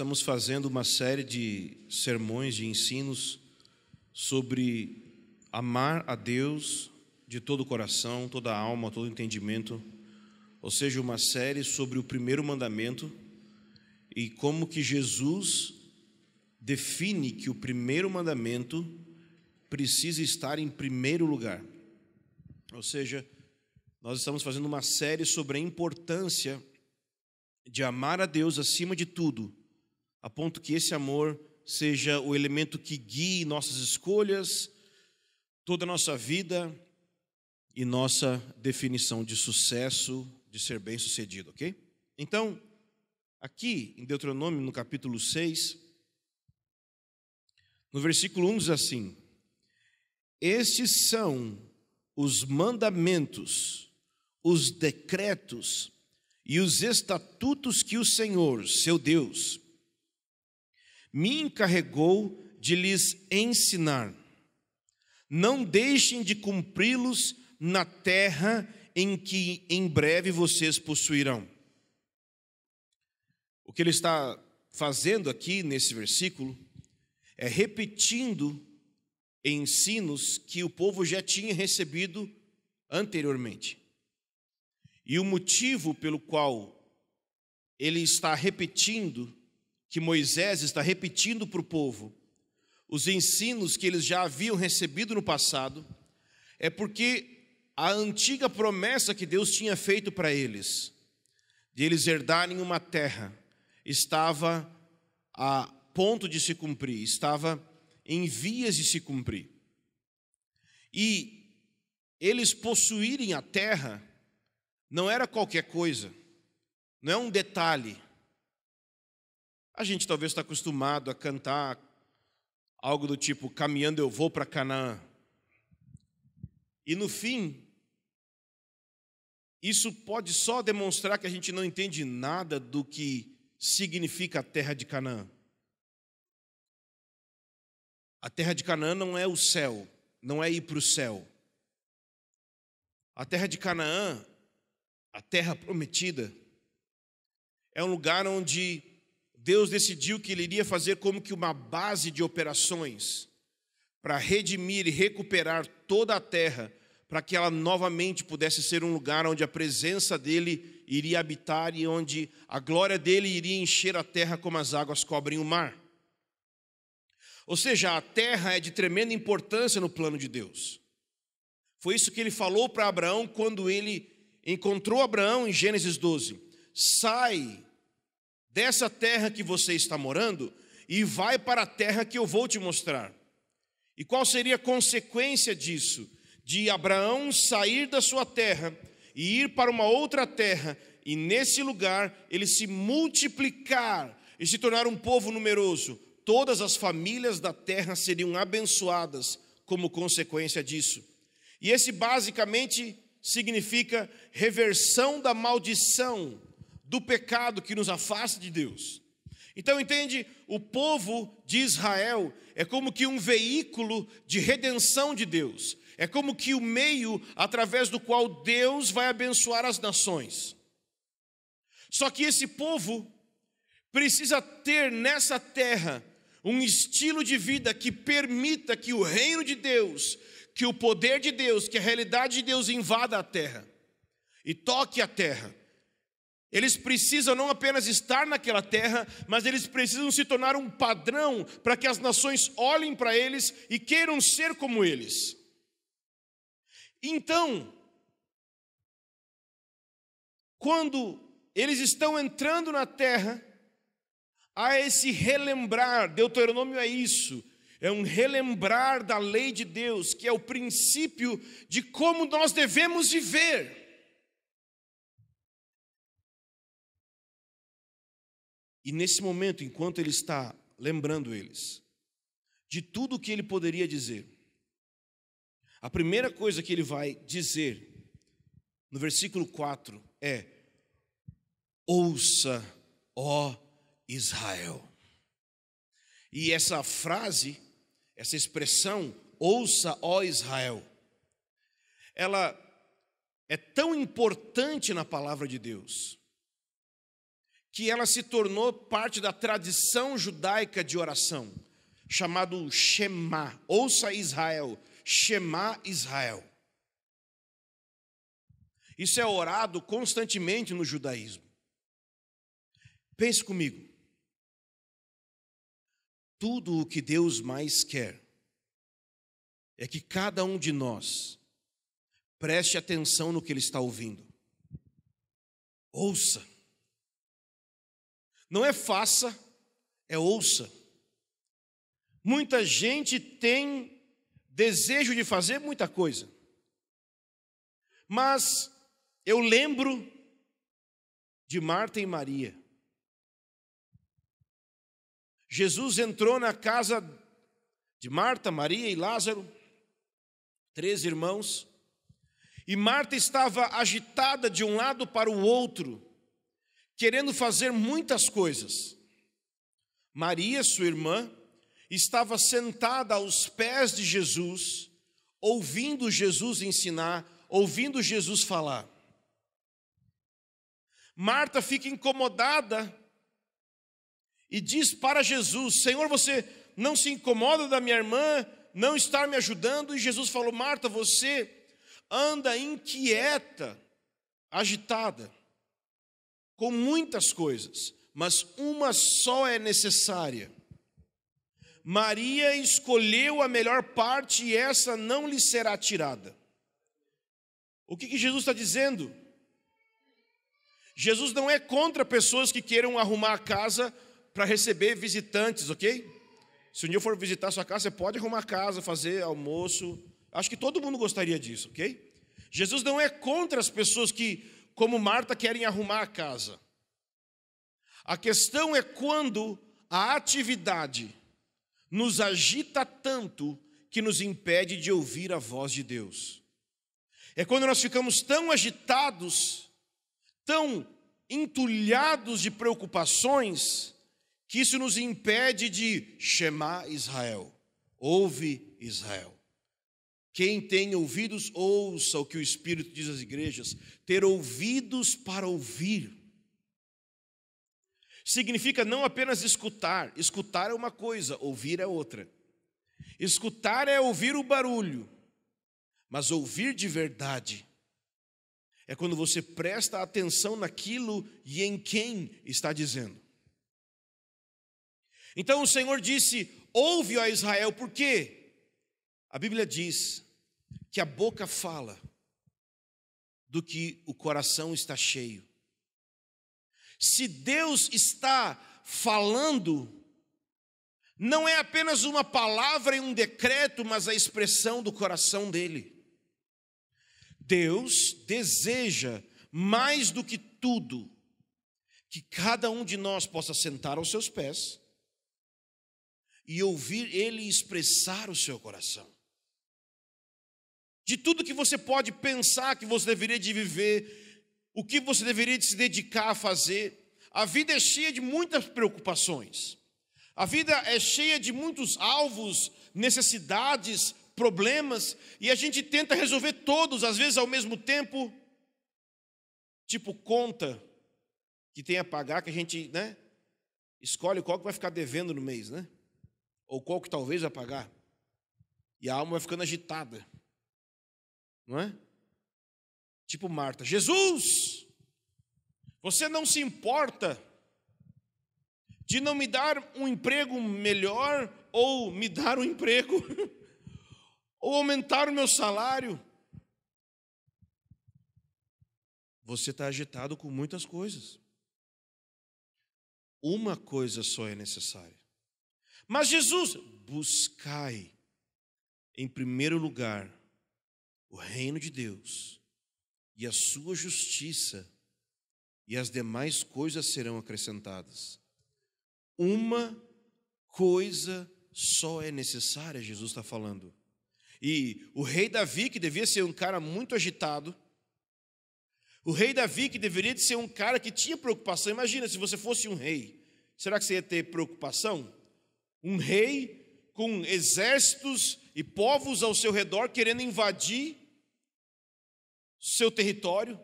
estamos fazendo uma série de sermões, de ensinos sobre amar a Deus de todo o coração, toda a alma, todo o entendimento, ou seja, uma série sobre o primeiro mandamento e como que Jesus define que o primeiro mandamento precisa estar em primeiro lugar. Ou seja, nós estamos fazendo uma série sobre a importância de amar a Deus acima de tudo a ponto que esse amor seja o elemento que guie nossas escolhas, toda a nossa vida e nossa definição de sucesso, de ser bem-sucedido, ok? Então, aqui em Deuteronômio, no capítulo 6, no versículo 1 diz assim: Estes são os mandamentos, os decretos e os estatutos que o Senhor, seu Deus, me encarregou de lhes ensinar. Não deixem de cumpri-los na terra em que em breve vocês possuirão. O que ele está fazendo aqui nesse versículo é repetindo ensinos que o povo já tinha recebido anteriormente. E o motivo pelo qual ele está repetindo que Moisés está repetindo para o povo os ensinos que eles já haviam recebido no passado, é porque a antiga promessa que Deus tinha feito para eles, de eles herdarem uma terra, estava a ponto de se cumprir, estava em vias de se cumprir. E eles possuírem a terra não era qualquer coisa, não é um detalhe a gente talvez está acostumado a cantar algo do tipo: caminhando eu vou para Canaã. E no fim, isso pode só demonstrar que a gente não entende nada do que significa a terra de Canaã. A terra de Canaã não é o céu, não é ir para o céu. A terra de Canaã, a terra prometida, é um lugar onde Deus decidiu que ele iria fazer como que uma base de operações para redimir e recuperar toda a terra, para que ela novamente pudesse ser um lugar onde a presença dele iria habitar e onde a glória dele iria encher a terra como as águas cobrem o mar. Ou seja, a terra é de tremenda importância no plano de Deus. Foi isso que ele falou para Abraão quando ele encontrou Abraão em Gênesis 12. Sai dessa terra que você está morando e vai para a terra que eu vou te mostrar. E qual seria a consequência disso? De Abraão sair da sua terra e ir para uma outra terra, e nesse lugar ele se multiplicar e se tornar um povo numeroso. Todas as famílias da terra seriam abençoadas como consequência disso. E esse basicamente significa reversão da maldição do pecado que nos afasta de Deus. Então, entende? O povo de Israel é como que um veículo de redenção de Deus, é como que o meio através do qual Deus vai abençoar as nações. Só que esse povo precisa ter nessa terra um estilo de vida que permita que o reino de Deus, que o poder de Deus, que a realidade de Deus invada a terra e toque a terra. Eles precisam não apenas estar naquela terra, mas eles precisam se tornar um padrão para que as nações olhem para eles e queiram ser como eles. Então, quando eles estão entrando na terra, há esse relembrar, Deuteronômio é isso, é um relembrar da lei de Deus, que é o princípio de como nós devemos viver. E nesse momento, enquanto ele está lembrando eles de tudo o que ele poderia dizer, a primeira coisa que ele vai dizer no versículo 4 é: Ouça, ó Israel. E essa frase, essa expressão, ouça, ó Israel, ela é tão importante na palavra de Deus que ela se tornou parte da tradição judaica de oração, chamado Shema, ouça Israel, Shema Israel. Isso é orado constantemente no judaísmo. Pense comigo. Tudo o que Deus mais quer é que cada um de nós preste atenção no que ele está ouvindo. Ouça. Não é faça, é ouça. Muita gente tem desejo de fazer muita coisa. Mas eu lembro de Marta e Maria. Jesus entrou na casa de Marta, Maria e Lázaro, três irmãos, e Marta estava agitada de um lado para o outro, querendo fazer muitas coisas. Maria, sua irmã, estava sentada aos pés de Jesus, ouvindo Jesus ensinar, ouvindo Jesus falar. Marta fica incomodada e diz para Jesus: Senhor, você não se incomoda da minha irmã não estar me ajudando? E Jesus falou: Marta, você anda inquieta, agitada com muitas coisas, mas uma só é necessária. Maria escolheu a melhor parte e essa não lhe será tirada. O que, que Jesus está dizendo? Jesus não é contra pessoas que queiram arrumar a casa para receber visitantes, ok? Se um dia eu for visitar a sua casa, você pode arrumar a casa, fazer almoço. Acho que todo mundo gostaria disso, ok? Jesus não é contra as pessoas que como Marta querem arrumar a casa. A questão é quando a atividade nos agita tanto que nos impede de ouvir a voz de Deus. É quando nós ficamos tão agitados, tão entulhados de preocupações, que isso nos impede de chamar Israel. Ouve Israel. Quem tem ouvidos, ouça o que o Espírito diz às igrejas. Ter ouvidos para ouvir. Significa não apenas escutar. Escutar é uma coisa, ouvir é outra. Escutar é ouvir o barulho, mas ouvir de verdade é quando você presta atenção naquilo e em quem está dizendo. Então o Senhor disse: Ouve, ó Israel, por quê? A Bíblia diz que a boca fala do que o coração está cheio. Se Deus está falando, não é apenas uma palavra e um decreto, mas a expressão do coração dele. Deus deseja mais do que tudo que cada um de nós possa sentar aos seus pés e ouvir ele expressar o seu coração de tudo que você pode pensar que você deveria de viver, o que você deveria de se dedicar a fazer. A vida é cheia de muitas preocupações. A vida é cheia de muitos alvos, necessidades, problemas, e a gente tenta resolver todos, às vezes ao mesmo tempo, tipo conta que tem a pagar, que a gente né, escolhe qual que vai ficar devendo no mês, né? Ou qual que talvez vai pagar. E a alma vai ficando agitada não é? Tipo Marta, Jesus, você não se importa de não me dar um emprego melhor ou me dar um emprego ou aumentar o meu salário? Você está agitado com muitas coisas. Uma coisa só é necessária. Mas Jesus, buscai em primeiro lugar o reino de Deus e a sua justiça, e as demais coisas serão acrescentadas. Uma coisa só é necessária, Jesus está falando. E o rei Davi, que devia ser um cara muito agitado, o rei Davi, que deveria ser um cara que tinha preocupação, imagina se você fosse um rei, será que você ia ter preocupação? Um rei com exércitos e povos ao seu redor querendo invadir seu território,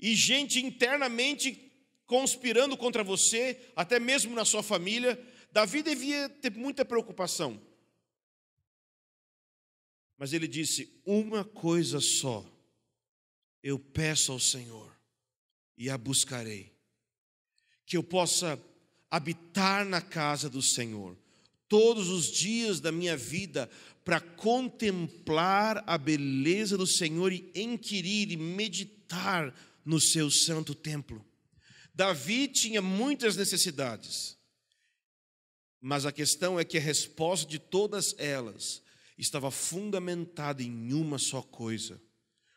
e gente internamente conspirando contra você, até mesmo na sua família, Davi devia ter muita preocupação. Mas ele disse: Uma coisa só eu peço ao Senhor e a buscarei, que eu possa habitar na casa do Senhor todos os dias da minha vida para contemplar a beleza do Senhor e inquirir e meditar no seu santo templo. Davi tinha muitas necessidades, mas a questão é que a resposta de todas elas estava fundamentada em uma só coisa: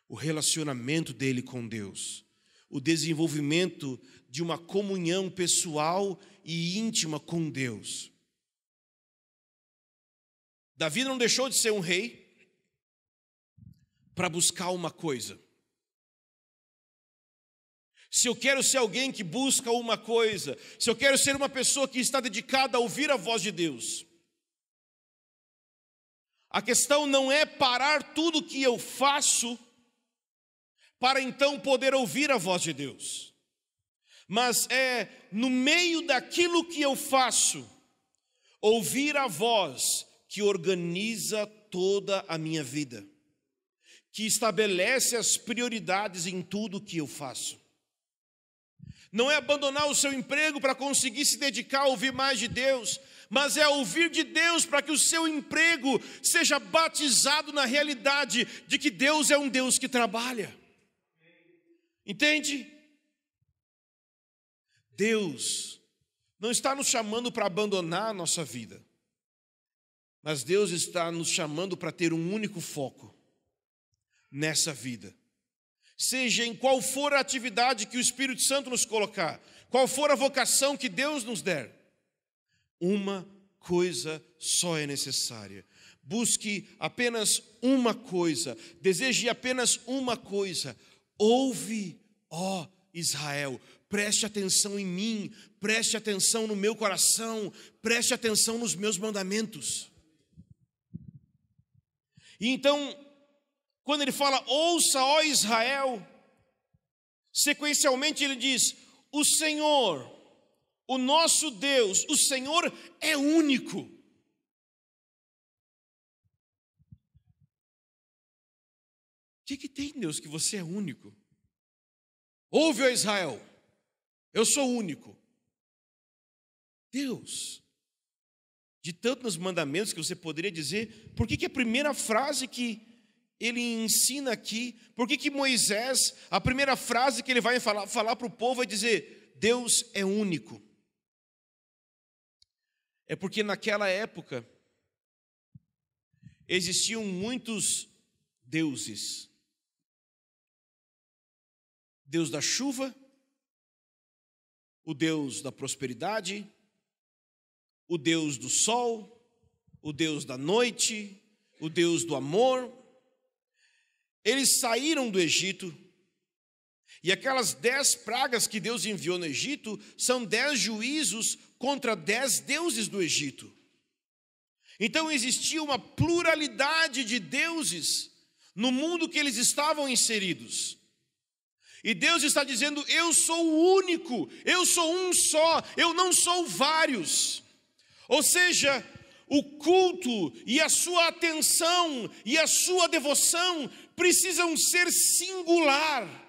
o relacionamento dele com Deus, o desenvolvimento de uma comunhão pessoal e íntima com Deus. Davi não deixou de ser um rei para buscar uma coisa. Se eu quero ser alguém que busca uma coisa, se eu quero ser uma pessoa que está dedicada a ouvir a voz de Deus, a questão não é parar tudo que eu faço para então poder ouvir a voz de Deus, mas é no meio daquilo que eu faço, ouvir a voz que organiza toda a minha vida, que estabelece as prioridades em tudo que eu faço. Não é abandonar o seu emprego para conseguir se dedicar a ouvir mais de Deus, mas é ouvir de Deus para que o seu emprego seja batizado na realidade de que Deus é um Deus que trabalha. Entende? Deus não está nos chamando para abandonar a nossa vida, mas Deus está nos chamando para ter um único foco nessa vida. Seja em qual for a atividade que o Espírito Santo nos colocar, qual for a vocação que Deus nos der, uma coisa só é necessária. Busque apenas uma coisa, deseje apenas uma coisa. Ouve, ó Israel, preste atenção em mim, preste atenção no meu coração, preste atenção nos meus mandamentos. E então, quando ele fala, ouça, ó Israel, sequencialmente ele diz: o Senhor, o nosso Deus, o Senhor é único. O que, que tem, Deus, que você é único? Ouve, ó Israel, eu sou único. Deus de tantos mandamentos que você poderia dizer, por que, que a primeira frase que ele ensina aqui, por que, que Moisés, a primeira frase que ele vai falar, falar para o povo é dizer: Deus é único. É porque naquela época existiam muitos deuses. Deus da chuva, o Deus da prosperidade, o Deus do sol, o Deus da noite, o Deus do amor. Eles saíram do Egito. E aquelas dez pragas que Deus enviou no Egito são dez juízos contra dez deuses do Egito. Então existia uma pluralidade de deuses no mundo que eles estavam inseridos. E Deus está dizendo: Eu sou o único, eu sou um só, eu não sou vários. Ou seja, o culto e a sua atenção e a sua devoção precisam ser singular.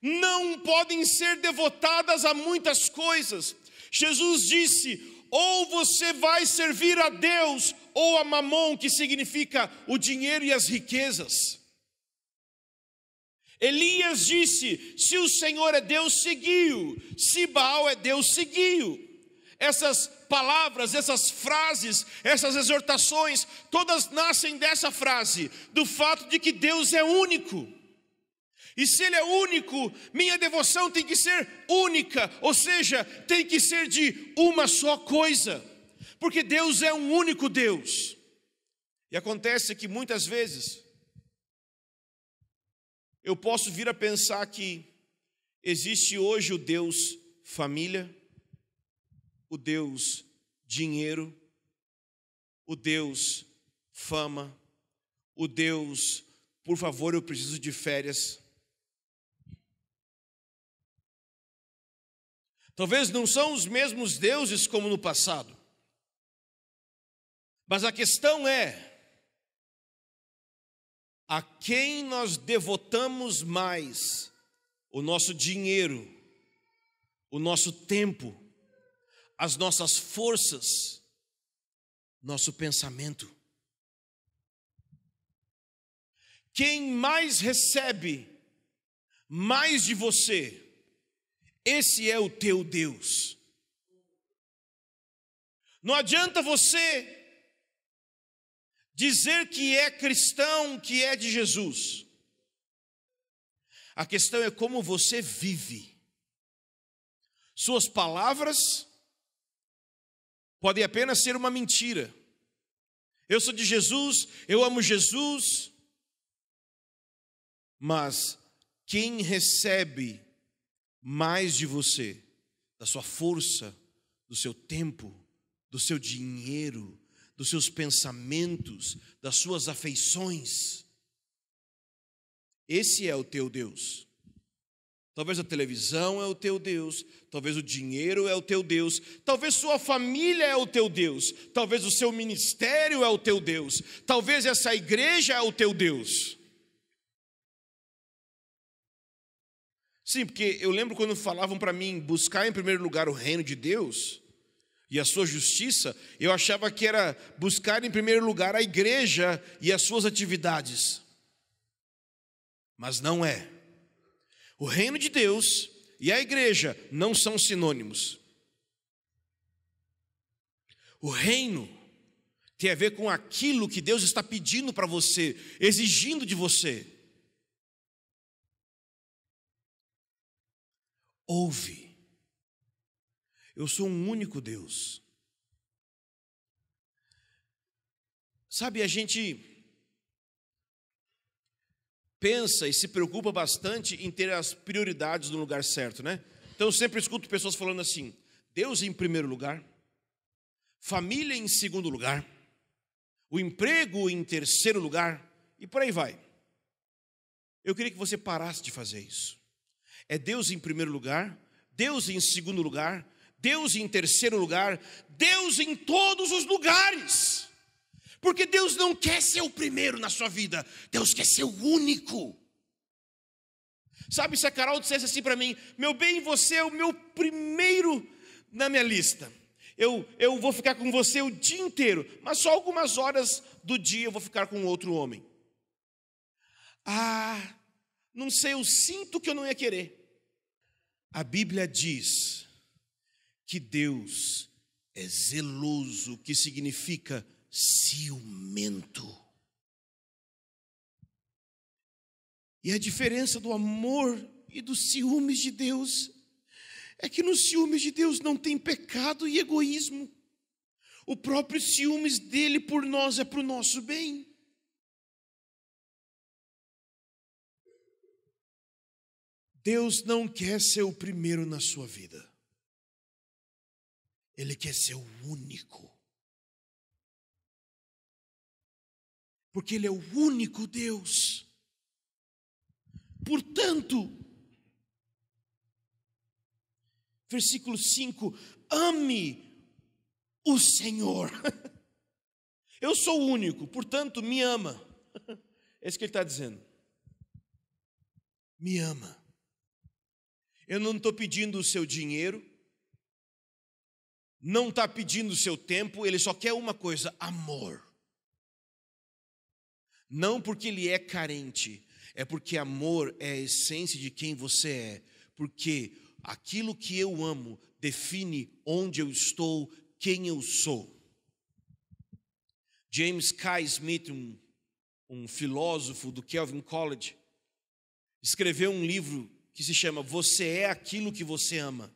Não podem ser devotadas a muitas coisas. Jesus disse: ou você vai servir a Deus ou a Mamon, que significa o dinheiro e as riquezas. Elias disse: Se o Senhor é Deus, seguiu. Se Baal é Deus, seguiu. Essas palavras, essas frases, essas exortações, todas nascem dessa frase, do fato de que Deus é único. E se Ele é único, minha devoção tem que ser única, ou seja, tem que ser de uma só coisa, porque Deus é um único Deus. E acontece que muitas vezes eu posso vir a pensar que existe hoje o Deus família, o Deus dinheiro, o Deus fama, o Deus, por favor, eu preciso de férias. Talvez não são os mesmos deuses como no passado. Mas a questão é a quem nós devotamos mais o nosso dinheiro, o nosso tempo, as nossas forças, nosso pensamento. Quem mais recebe mais de você, esse é o teu Deus. Não adianta você dizer que é cristão, que é de Jesus. A questão é como você vive. Suas palavras podem apenas ser uma mentira. Eu sou de Jesus, eu amo Jesus, mas quem recebe mais de você, da sua força, do seu tempo, do seu dinheiro, dos seus pensamentos, das suas afeições, esse é o teu Deus. Talvez a televisão é o teu Deus, talvez o dinheiro é o teu Deus, talvez sua família é o teu Deus, talvez o seu ministério é o teu Deus, talvez essa igreja é o teu Deus. Sim, porque eu lembro quando falavam para mim buscar em primeiro lugar o reino de Deus e a sua justiça, eu achava que era buscar em primeiro lugar a igreja e as suas atividades. Mas não é. O reino de Deus e a igreja não são sinônimos. O reino tem a ver com aquilo que Deus está pedindo para você, exigindo de você. Ouve. Eu sou um único Deus. Sabe, a gente pensa e se preocupa bastante em ter as prioridades no lugar certo, né? Então eu sempre escuto pessoas falando assim: Deus em primeiro lugar, família em segundo lugar, o emprego em terceiro lugar e por aí vai. Eu queria que você parasse de fazer isso. É Deus em primeiro lugar, Deus em segundo lugar, Deus em terceiro lugar, Deus em todos os lugares. Porque Deus não quer ser o primeiro na sua vida, Deus quer ser o único. Sabe, se a Carol dissesse assim para mim: Meu bem, você é o meu primeiro na minha lista. Eu, eu vou ficar com você o dia inteiro, mas só algumas horas do dia eu vou ficar com outro homem. Ah, não sei, eu sinto que eu não ia querer. A Bíblia diz que Deus é zeloso, que significa ciumento. E a diferença do amor e dos ciúmes de Deus é que nos ciúmes de Deus não tem pecado e egoísmo. O próprio ciúmes dele por nós é para o nosso bem. Deus não quer ser o primeiro na sua vida. Ele quer ser o único. porque Ele é o único Deus. Portanto, versículo 5: ame o Senhor. Eu sou o único, portanto, me ama. É isso que ele está dizendo. Me ama. Eu não estou pedindo o seu dinheiro, não está pedindo o seu tempo, ele só quer uma coisa: amor. Não porque ele é carente, é porque amor é a essência de quem você é. Porque aquilo que eu amo define onde eu estou, quem eu sou. James K. Smith, um, um filósofo do Kelvin College, escreveu um livro que se chama Você é aquilo que você ama.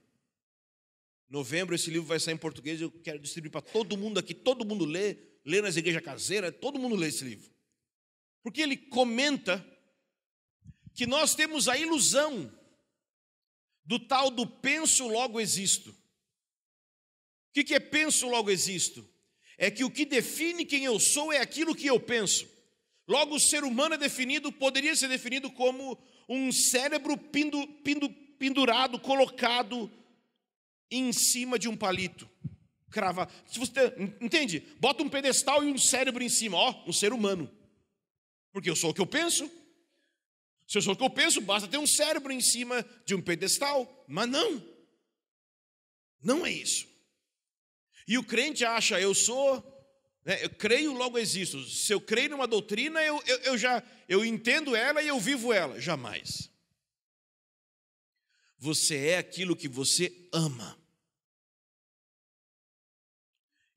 Novembro esse livro vai sair em português, eu quero distribuir para todo mundo aqui, todo mundo lê, lê nas igrejas caseiras, todo mundo lê esse livro. Porque ele comenta que nós temos a ilusão do tal do penso logo existo. O que é penso logo existo? É que o que define quem eu sou é aquilo que eu penso. Logo, o ser humano é definido, poderia ser definido como um cérebro pindu, pindu, pendurado, colocado em cima de um palito. Crava. Se você, entende? Bota um pedestal e um cérebro em cima, ó, um ser humano. Porque eu sou o que eu penso. Se eu sou o que eu penso, basta ter um cérebro em cima de um pedestal. Mas não. Não é isso. E o crente acha, eu sou, né, eu creio, logo existo. Se eu creio numa doutrina, eu, eu, eu já eu entendo ela e eu vivo ela. Jamais. Você é aquilo que você ama.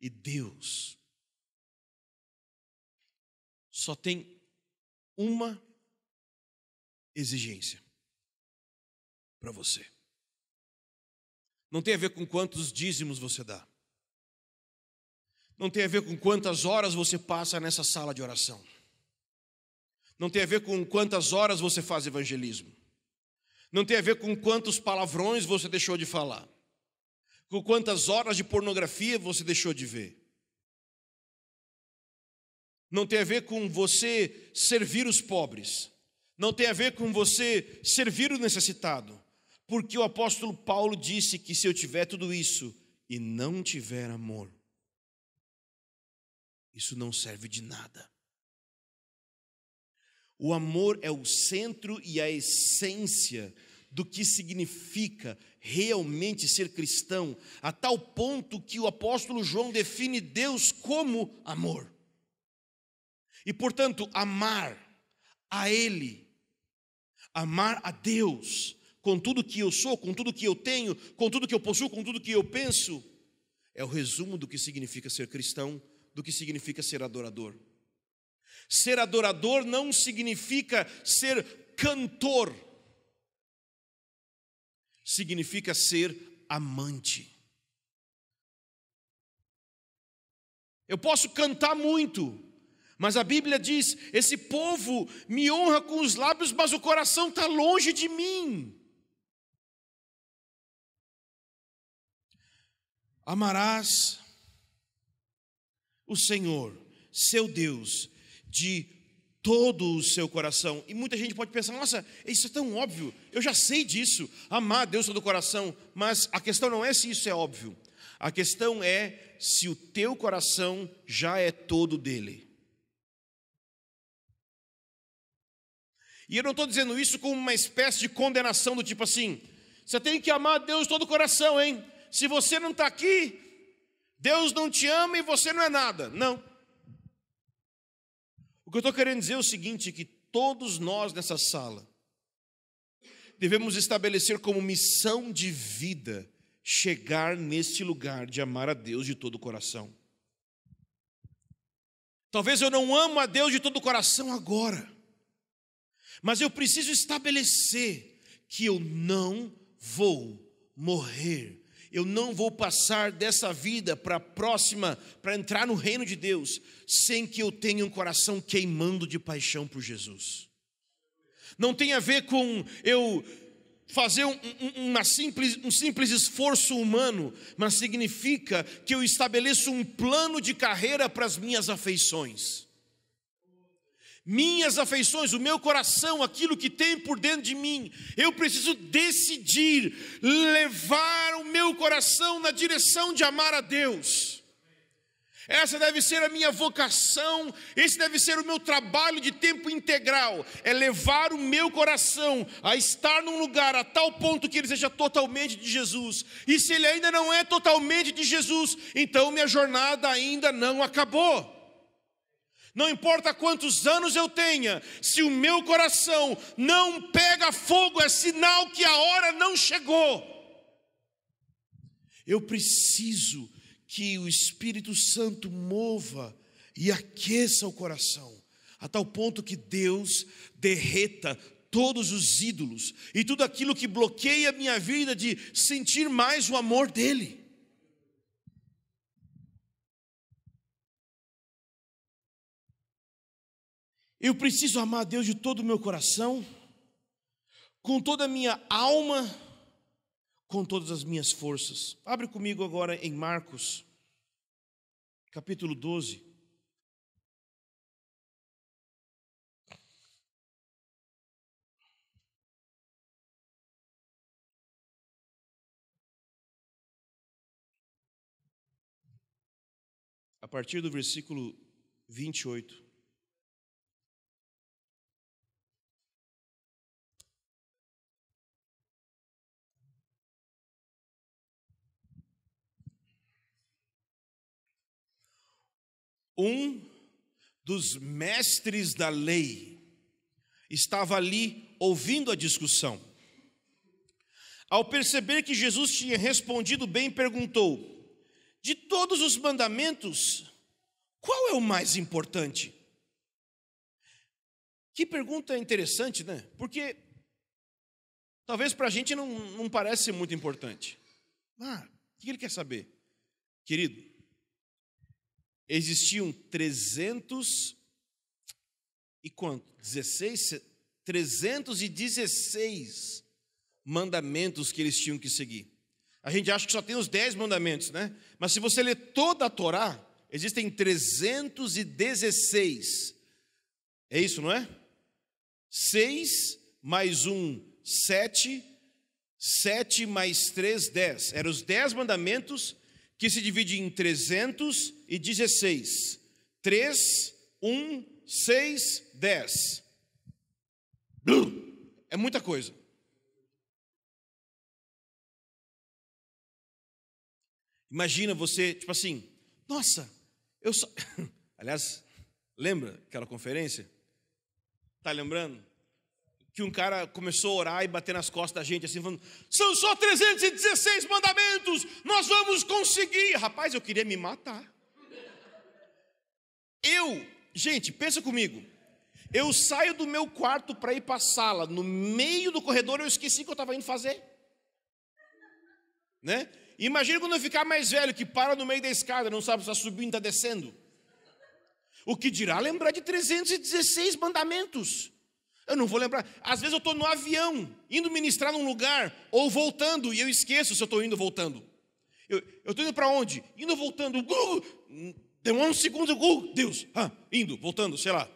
E Deus só tem uma exigência para você. Não tem a ver com quantos dízimos você dá. Não tem a ver com quantas horas você passa nessa sala de oração. Não tem a ver com quantas horas você faz evangelismo. Não tem a ver com quantos palavrões você deixou de falar. Com quantas horas de pornografia você deixou de ver não tem a ver com você servir os pobres, não tem a ver com você servir o necessitado, porque o apóstolo Paulo disse que se eu tiver tudo isso e não tiver amor, isso não serve de nada. O amor é o centro e a essência do que significa realmente ser cristão, a tal ponto que o apóstolo João define Deus como amor. E portanto, amar a Ele, amar a Deus, com tudo que eu sou, com tudo que eu tenho, com tudo que eu possuo, com tudo que eu penso, é o resumo do que significa ser cristão, do que significa ser adorador. Ser adorador não significa ser cantor, significa ser amante. Eu posso cantar muito, mas a Bíblia diz: esse povo me honra com os lábios, mas o coração está longe de mim. Amarás o Senhor, seu Deus, de todo o seu coração. E muita gente pode pensar: nossa, isso é tão óbvio, eu já sei disso, amar Deus todo o coração. Mas a questão não é se isso é óbvio, a questão é se o teu coração já é todo dele. E eu não estou dizendo isso como uma espécie de condenação do tipo assim: você tem que amar Deus todo o coração, hein? Se você não está aqui, Deus não te ama e você não é nada. Não. O que eu estou querendo dizer é o seguinte: que todos nós nessa sala devemos estabelecer como missão de vida chegar nesse lugar de amar a Deus de todo o coração. Talvez eu não amo a Deus de todo o coração agora. Mas eu preciso estabelecer que eu não vou morrer. Eu não vou passar dessa vida para a próxima, para entrar no reino de Deus, sem que eu tenha um coração queimando de paixão por Jesus. Não tem a ver com eu fazer um, uma simples, um simples esforço humano, mas significa que eu estabeleço um plano de carreira para as minhas afeições minhas afeições, o meu coração, aquilo que tem por dentro de mim. Eu preciso decidir levar o meu coração na direção de amar a Deus. Essa deve ser a minha vocação, esse deve ser o meu trabalho de tempo integral, é levar o meu coração a estar num lugar a tal ponto que ele seja totalmente de Jesus. E se ele ainda não é totalmente de Jesus, então minha jornada ainda não acabou. Não importa quantos anos eu tenha, se o meu coração não pega fogo, é sinal que a hora não chegou. Eu preciso que o Espírito Santo mova e aqueça o coração, a tal ponto que Deus derreta todos os ídolos e tudo aquilo que bloqueia a minha vida de sentir mais o amor dEle. Eu preciso amar a Deus de todo o meu coração, com toda a minha alma, com todas as minhas forças. Abre comigo agora em Marcos, capítulo 12. A partir do versículo 28. um dos mestres da lei estava ali ouvindo a discussão. Ao perceber que Jesus tinha respondido bem, perguntou: De todos os mandamentos, qual é o mais importante? Que pergunta interessante, né? Porque talvez para a gente não, não parece muito importante. Ah, o que ele quer saber? Querido, existiam 300 e quanto? 16, 316 mandamentos que eles tinham que seguir. A gente acha que só tem os 10 mandamentos, né? Mas se você ler toda a Torá, existem 316. É isso, não é? 6 mais 1, 7. 7 mais 3, 10. Eram os 10 mandamentos que se divide em 316. 3, 1, 6, 10. É muita coisa. Imagina você, tipo assim, nossa, eu só. Aliás, lembra aquela conferência? Tá lembrando? que um cara começou a orar e bater nas costas da gente, assim, falando: são só 316 mandamentos, nós vamos conseguir. Rapaz, eu queria me matar. Eu, gente, pensa comigo. Eu saio do meu quarto para ir para a sala, no meio do corredor eu esqueci o que eu estava indo fazer. Né? Imagina quando eu ficar mais velho, que para no meio da escada, não sabe se está subindo, está descendo. O que dirá lembrar de 316 mandamentos? Eu não vou lembrar. Às vezes eu estou no avião, indo ministrar num lugar, ou voltando, e eu esqueço se eu estou indo ou voltando. Eu estou indo para onde? Indo voltando. Uh, demora um segundo. Uh, Deus. Ah, indo, voltando, sei lá.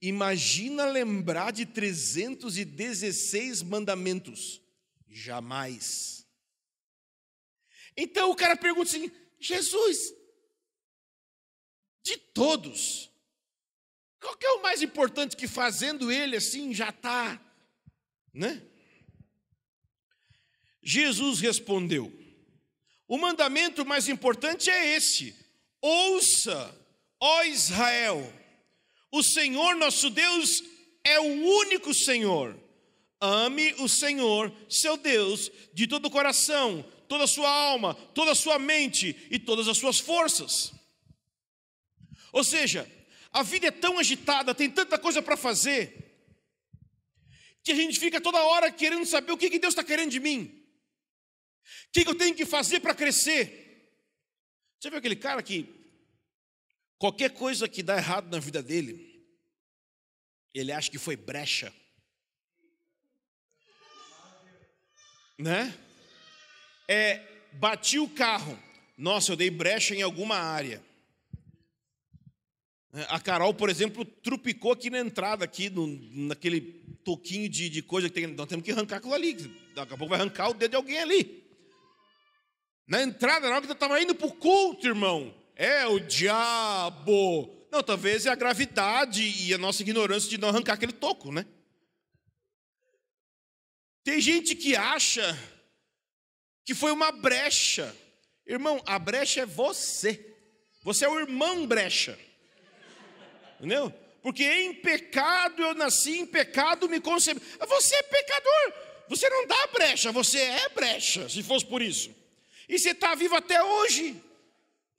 Imagina lembrar de 316 mandamentos. Jamais. Então o cara pergunta assim: Jesus, de todos, qual que é o mais importante que fazendo ele assim já está, né? Jesus respondeu: O mandamento mais importante é esse: Ouça, ó Israel, o Senhor nosso Deus é o único Senhor. Ame o Senhor, seu Deus, de todo o coração, toda a sua alma, toda a sua mente e todas as suas forças. Ou seja, a vida é tão agitada, tem tanta coisa para fazer, que a gente fica toda hora querendo saber o que, que Deus está querendo de mim, o que, que eu tenho que fazer para crescer. Você viu aquele cara que qualquer coisa que dá errado na vida dele, ele acha que foi brecha. Né? É, bati o carro. Nossa, eu dei brecha em alguma área. É, a Carol, por exemplo, trupicou aqui na entrada, aqui no, naquele toquinho de, de coisa que tem. Nós temos que arrancar aquilo ali. Daqui a pouco vai arrancar o dedo de alguém ali. Na entrada, na hora que nós estava indo para o culto, irmão. É o diabo. Não, talvez é a gravidade e a nossa ignorância de não arrancar aquele toco, né? Tem gente que acha que foi uma brecha. Irmão, a brecha é você. Você é o irmão brecha entendeu? Porque em pecado eu nasci, em pecado me concebi. Você é pecador, você não dá brecha, você é brecha, se fosse por isso. E você está vivo até hoje.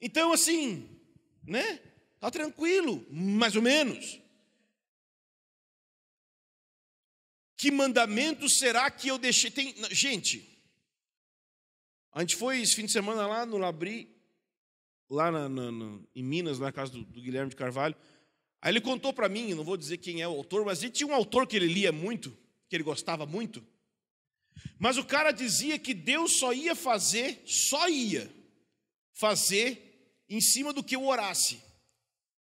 Então, assim, né? Está tranquilo, mais ou menos. Que mandamento será que eu deixei? Tem... Gente, a gente foi esse fim de semana lá no Labri, lá na, na, na, em Minas, na casa do, do Guilherme de Carvalho. Aí ele contou para mim, não vou dizer quem é o autor, mas ele tinha um autor que ele lia muito, que ele gostava muito. Mas o cara dizia que Deus só ia fazer, só ia fazer em cima do que eu orasse.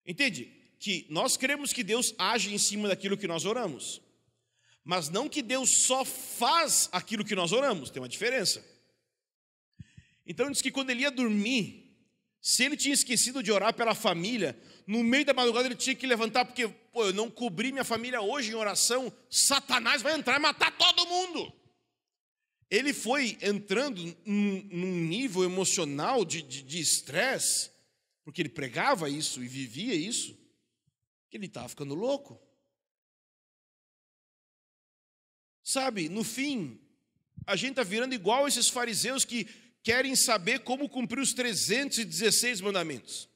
Entende? Que nós cremos que Deus age em cima daquilo que nós oramos. Mas não que Deus só faz aquilo que nós oramos, tem uma diferença. Então diz que quando ele ia dormir, se ele tinha esquecido de orar pela família, no meio da madrugada ele tinha que levantar, porque, pô, eu não cobri minha família hoje em oração, Satanás vai entrar e matar todo mundo. Ele foi entrando num, num nível emocional de estresse, porque ele pregava isso e vivia isso, que ele estava ficando louco. Sabe, no fim, a gente está virando igual esses fariseus que querem saber como cumprir os 316 mandamentos.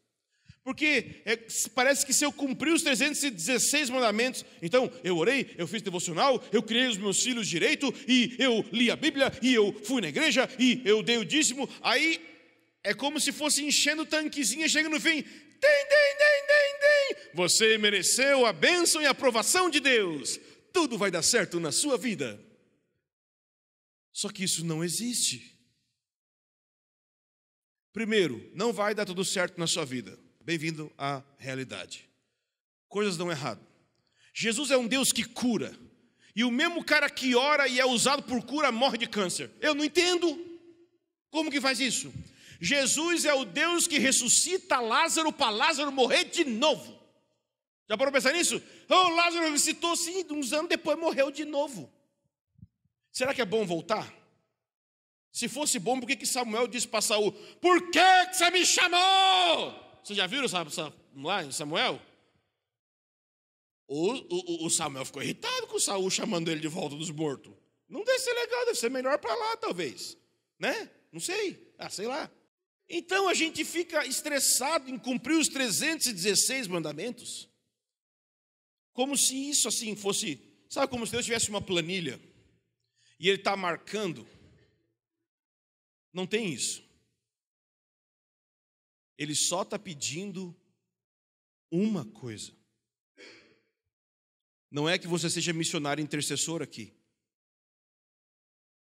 Porque é, parece que se eu cumprir os 316 mandamentos, então eu orei, eu fiz devocional, eu criei os meus filhos direito, e eu li a Bíblia, e eu fui na igreja, e eu dei o dízimo, aí é como se fosse enchendo o tanquezinho e chega no fim. Tem, tem, tem, tem, tem. Você mereceu a bênção e a aprovação de Deus. Tudo vai dar certo na sua vida. Só que isso não existe. Primeiro, não vai dar tudo certo na sua vida. Bem-vindo à realidade. Coisas dão errado. Jesus é um Deus que cura. E o mesmo cara que ora e é usado por cura morre de câncer. Eu não entendo. Como que faz isso? Jesus é o Deus que ressuscita Lázaro para Lázaro morrer de novo. Já parou pensar nisso? Oh, Lázaro ressuscitou sim, uns anos depois morreu de novo. Será que é bom voltar? Se fosse bom, por que Samuel disse para Saul: Por que você me chamou? Vocês já viram Samuel? O, o, o, Samuel ficou irritado com Saul chamando ele de volta dos mortos. Não deve ser legal, deve ser melhor para lá, talvez. Né? Não sei. Ah, sei lá. Então a gente fica estressado em cumprir os 316 mandamentos. Como se isso assim fosse. Sabe como se Deus tivesse uma planilha e ele está marcando? Não tem isso. Ele só está pedindo uma coisa. Não é que você seja missionário intercessor aqui.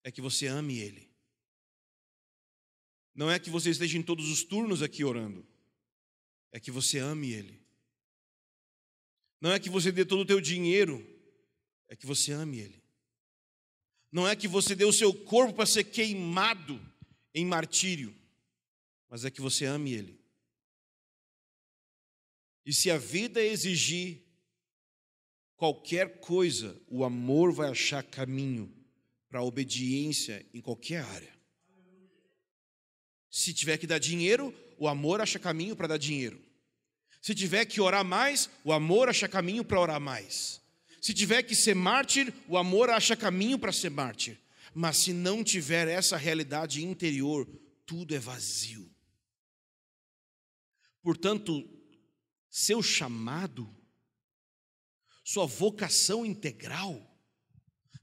É que você ame Ele. Não é que você esteja em todos os turnos aqui orando. É que você ame Ele. Não é que você dê todo o teu dinheiro. É que você ame Ele. Não é que você dê o seu corpo para ser queimado em martírio. Mas é que você ame Ele. E se a vida exigir qualquer coisa, o amor vai achar caminho para a obediência em qualquer área. Se tiver que dar dinheiro, o amor acha caminho para dar dinheiro. Se tiver que orar mais, o amor acha caminho para orar mais. Se tiver que ser mártir, o amor acha caminho para ser mártir. Mas se não tiver essa realidade interior, tudo é vazio. Portanto, seu chamado, sua vocação integral,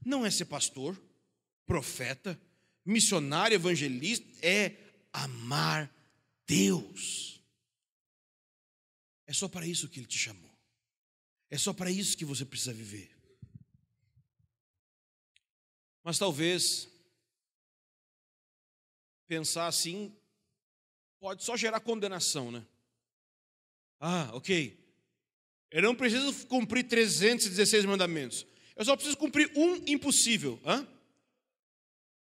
não é ser pastor, profeta, missionário, evangelista, é amar Deus. É só para isso que Ele te chamou. É só para isso que você precisa viver. Mas talvez pensar assim pode só gerar condenação, né? Ah, ok. Eu não preciso cumprir 316 mandamentos. Eu só preciso cumprir um impossível. Hã?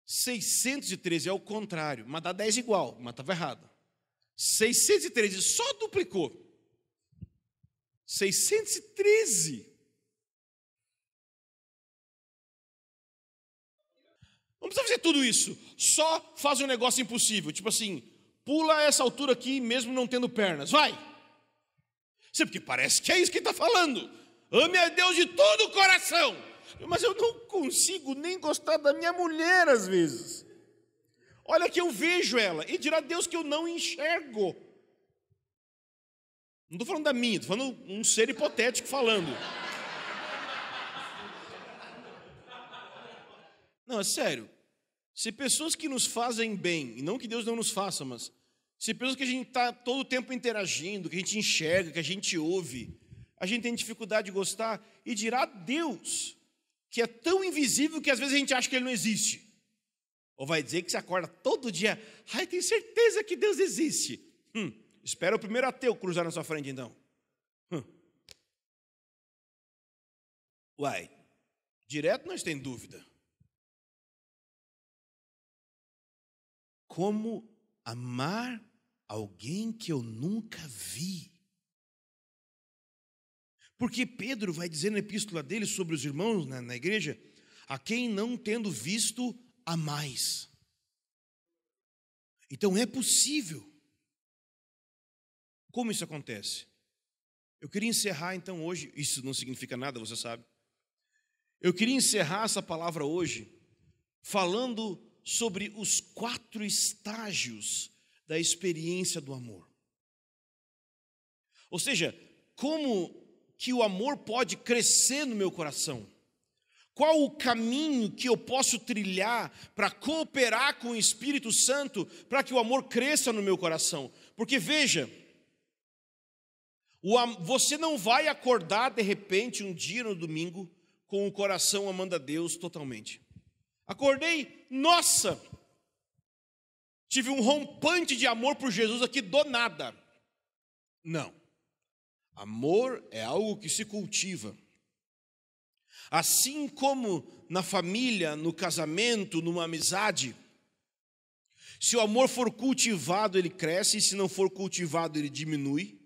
613 é o contrário. Mas dá 10 igual, mas estava errado. 613 só duplicou. 613. Não precisa fazer tudo isso. Só faz um negócio impossível. Tipo assim, pula essa altura aqui mesmo não tendo pernas. Vai! Sim, porque parece que é isso que está falando. Ame a Deus de todo o coração. Mas eu não consigo nem gostar da minha mulher às vezes. Olha que eu vejo ela e dirá Deus que eu não enxergo. Não estou falando da minha, estou falando um ser hipotético falando. Não, é sério. Se pessoas que nos fazem bem, e não que Deus não nos faça, mas se pelo que a gente está todo o tempo interagindo, que a gente enxerga, que a gente ouve, a gente tem dificuldade de gostar, e dirá Deus, que é tão invisível que às vezes a gente acha que ele não existe. Ou vai dizer que você acorda todo dia, ai, tem certeza que Deus existe. Hum, espera o primeiro ateu cruzar na sua frente, então. Hum. Uai, direto nós tem dúvida. Como amar alguém que eu nunca vi. Porque Pedro vai dizer na epístola dele sobre os irmãos na, na igreja, a quem não tendo visto, a mais. Então é possível. Como isso acontece? Eu queria encerrar então hoje, isso não significa nada, você sabe. Eu queria encerrar essa palavra hoje falando sobre os quatro estágios da experiência do amor. Ou seja, como que o amor pode crescer no meu coração? Qual o caminho que eu posso trilhar para cooperar com o Espírito Santo para que o amor cresça no meu coração? Porque veja, você não vai acordar de repente um dia no domingo com o coração amando a Deus totalmente. Acordei, nossa, tive um rompante de amor por Jesus aqui do nada. Não. Amor é algo que se cultiva. Assim como na família, no casamento, numa amizade, se o amor for cultivado, ele cresce, e se não for cultivado, ele diminui.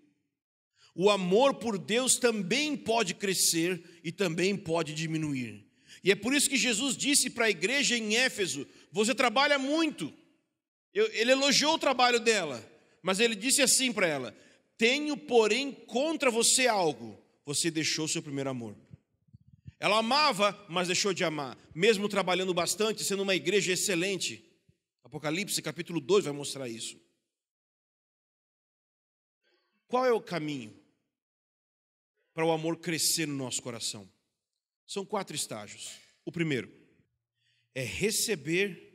O amor por Deus também pode crescer e também pode diminuir. E é por isso que Jesus disse para a igreja em Éfeso: Você trabalha muito, eu, ele elogiou o trabalho dela, mas ele disse assim para ela: Tenho, porém, contra você algo. Você deixou seu primeiro amor. Ela amava, mas deixou de amar, mesmo trabalhando bastante, sendo uma igreja excelente. Apocalipse capítulo 2 vai mostrar isso. Qual é o caminho para o amor crescer no nosso coração? São quatro estágios. O primeiro é receber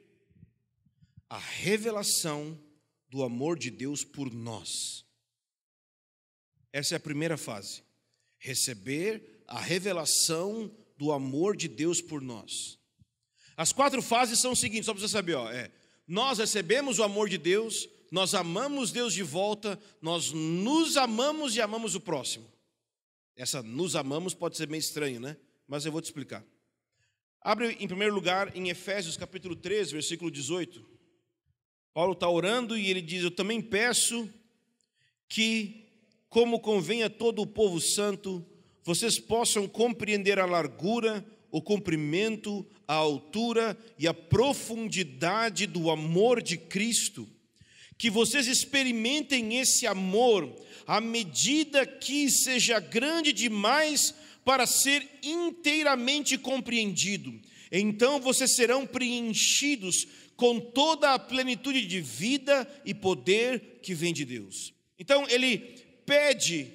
a revelação do amor de Deus por nós. Essa é a primeira fase. Receber a revelação do amor de Deus por nós. As quatro fases são o seguinte, só para você saber, ó, é, nós recebemos o amor de Deus, nós amamos Deus de volta, nós nos amamos e amamos o próximo. Essa nos amamos pode ser meio estranho, né? Mas eu vou te explicar. Abre em primeiro lugar em Efésios capítulo 3, versículo 18. Paulo está orando e ele diz: Eu também peço que, como convém a todo o povo santo, vocês possam compreender a largura, o comprimento, a altura e a profundidade do amor de Cristo, que vocês experimentem esse amor à medida que seja grande demais para ser inteiramente compreendido. Então vocês serão preenchidos com toda a plenitude de vida e poder que vem de Deus. Então ele pede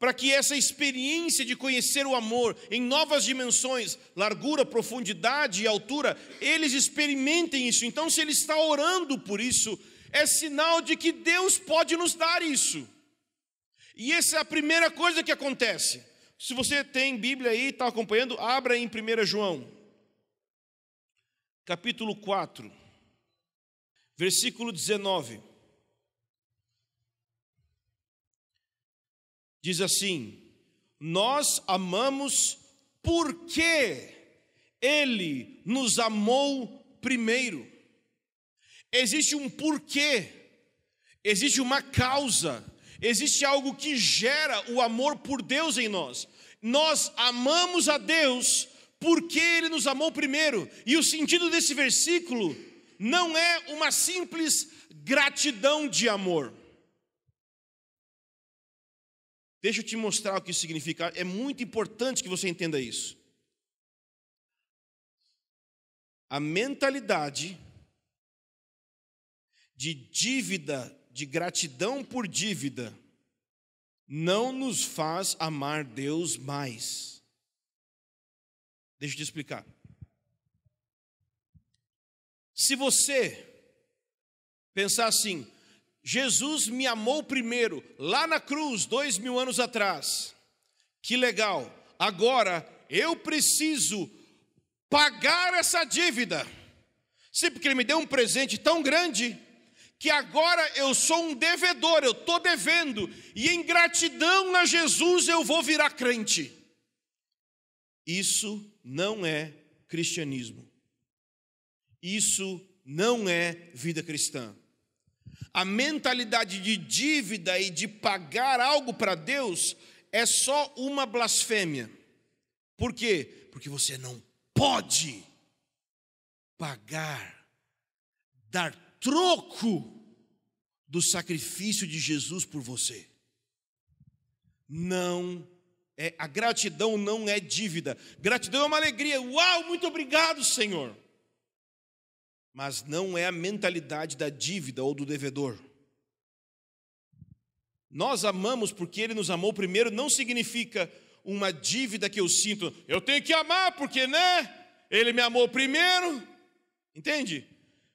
para que essa experiência de conhecer o amor em novas dimensões, largura, profundidade e altura, eles experimentem isso. Então, se ele está orando por isso, é sinal de que Deus pode nos dar isso. E essa é a primeira coisa que acontece. Se você tem Bíblia aí, está acompanhando, abra em 1 João, capítulo 4. Versículo 19. Diz assim: Nós amamos porque Ele nos amou primeiro. Existe um porquê, existe uma causa, existe algo que gera o amor por Deus em nós. Nós amamos a Deus porque Ele nos amou primeiro. E o sentido desse versículo não é uma simples gratidão de amor. Deixa eu te mostrar o que isso significa. É muito importante que você entenda isso. A mentalidade de dívida, de gratidão por dívida, não nos faz amar Deus mais. Deixa eu te explicar. Se você pensar assim, Jesus me amou primeiro, lá na cruz, dois mil anos atrás, que legal, agora eu preciso pagar essa dívida. Sim, porque ele me deu um presente tão grande que agora eu sou um devedor, eu estou devendo, e em gratidão a Jesus eu vou virar crente. Isso não é cristianismo. Isso não é vida cristã. A mentalidade de dívida e de pagar algo para Deus é só uma blasfêmia. Por quê? Porque você não pode pagar, dar troco do sacrifício de Jesus por você. Não é a gratidão não é dívida. Gratidão é uma alegria. Uau, muito obrigado, Senhor mas não é a mentalidade da dívida ou do devedor. Nós amamos porque ele nos amou primeiro, não significa uma dívida que eu sinto, eu tenho que amar porque, né? Ele me amou primeiro, entende?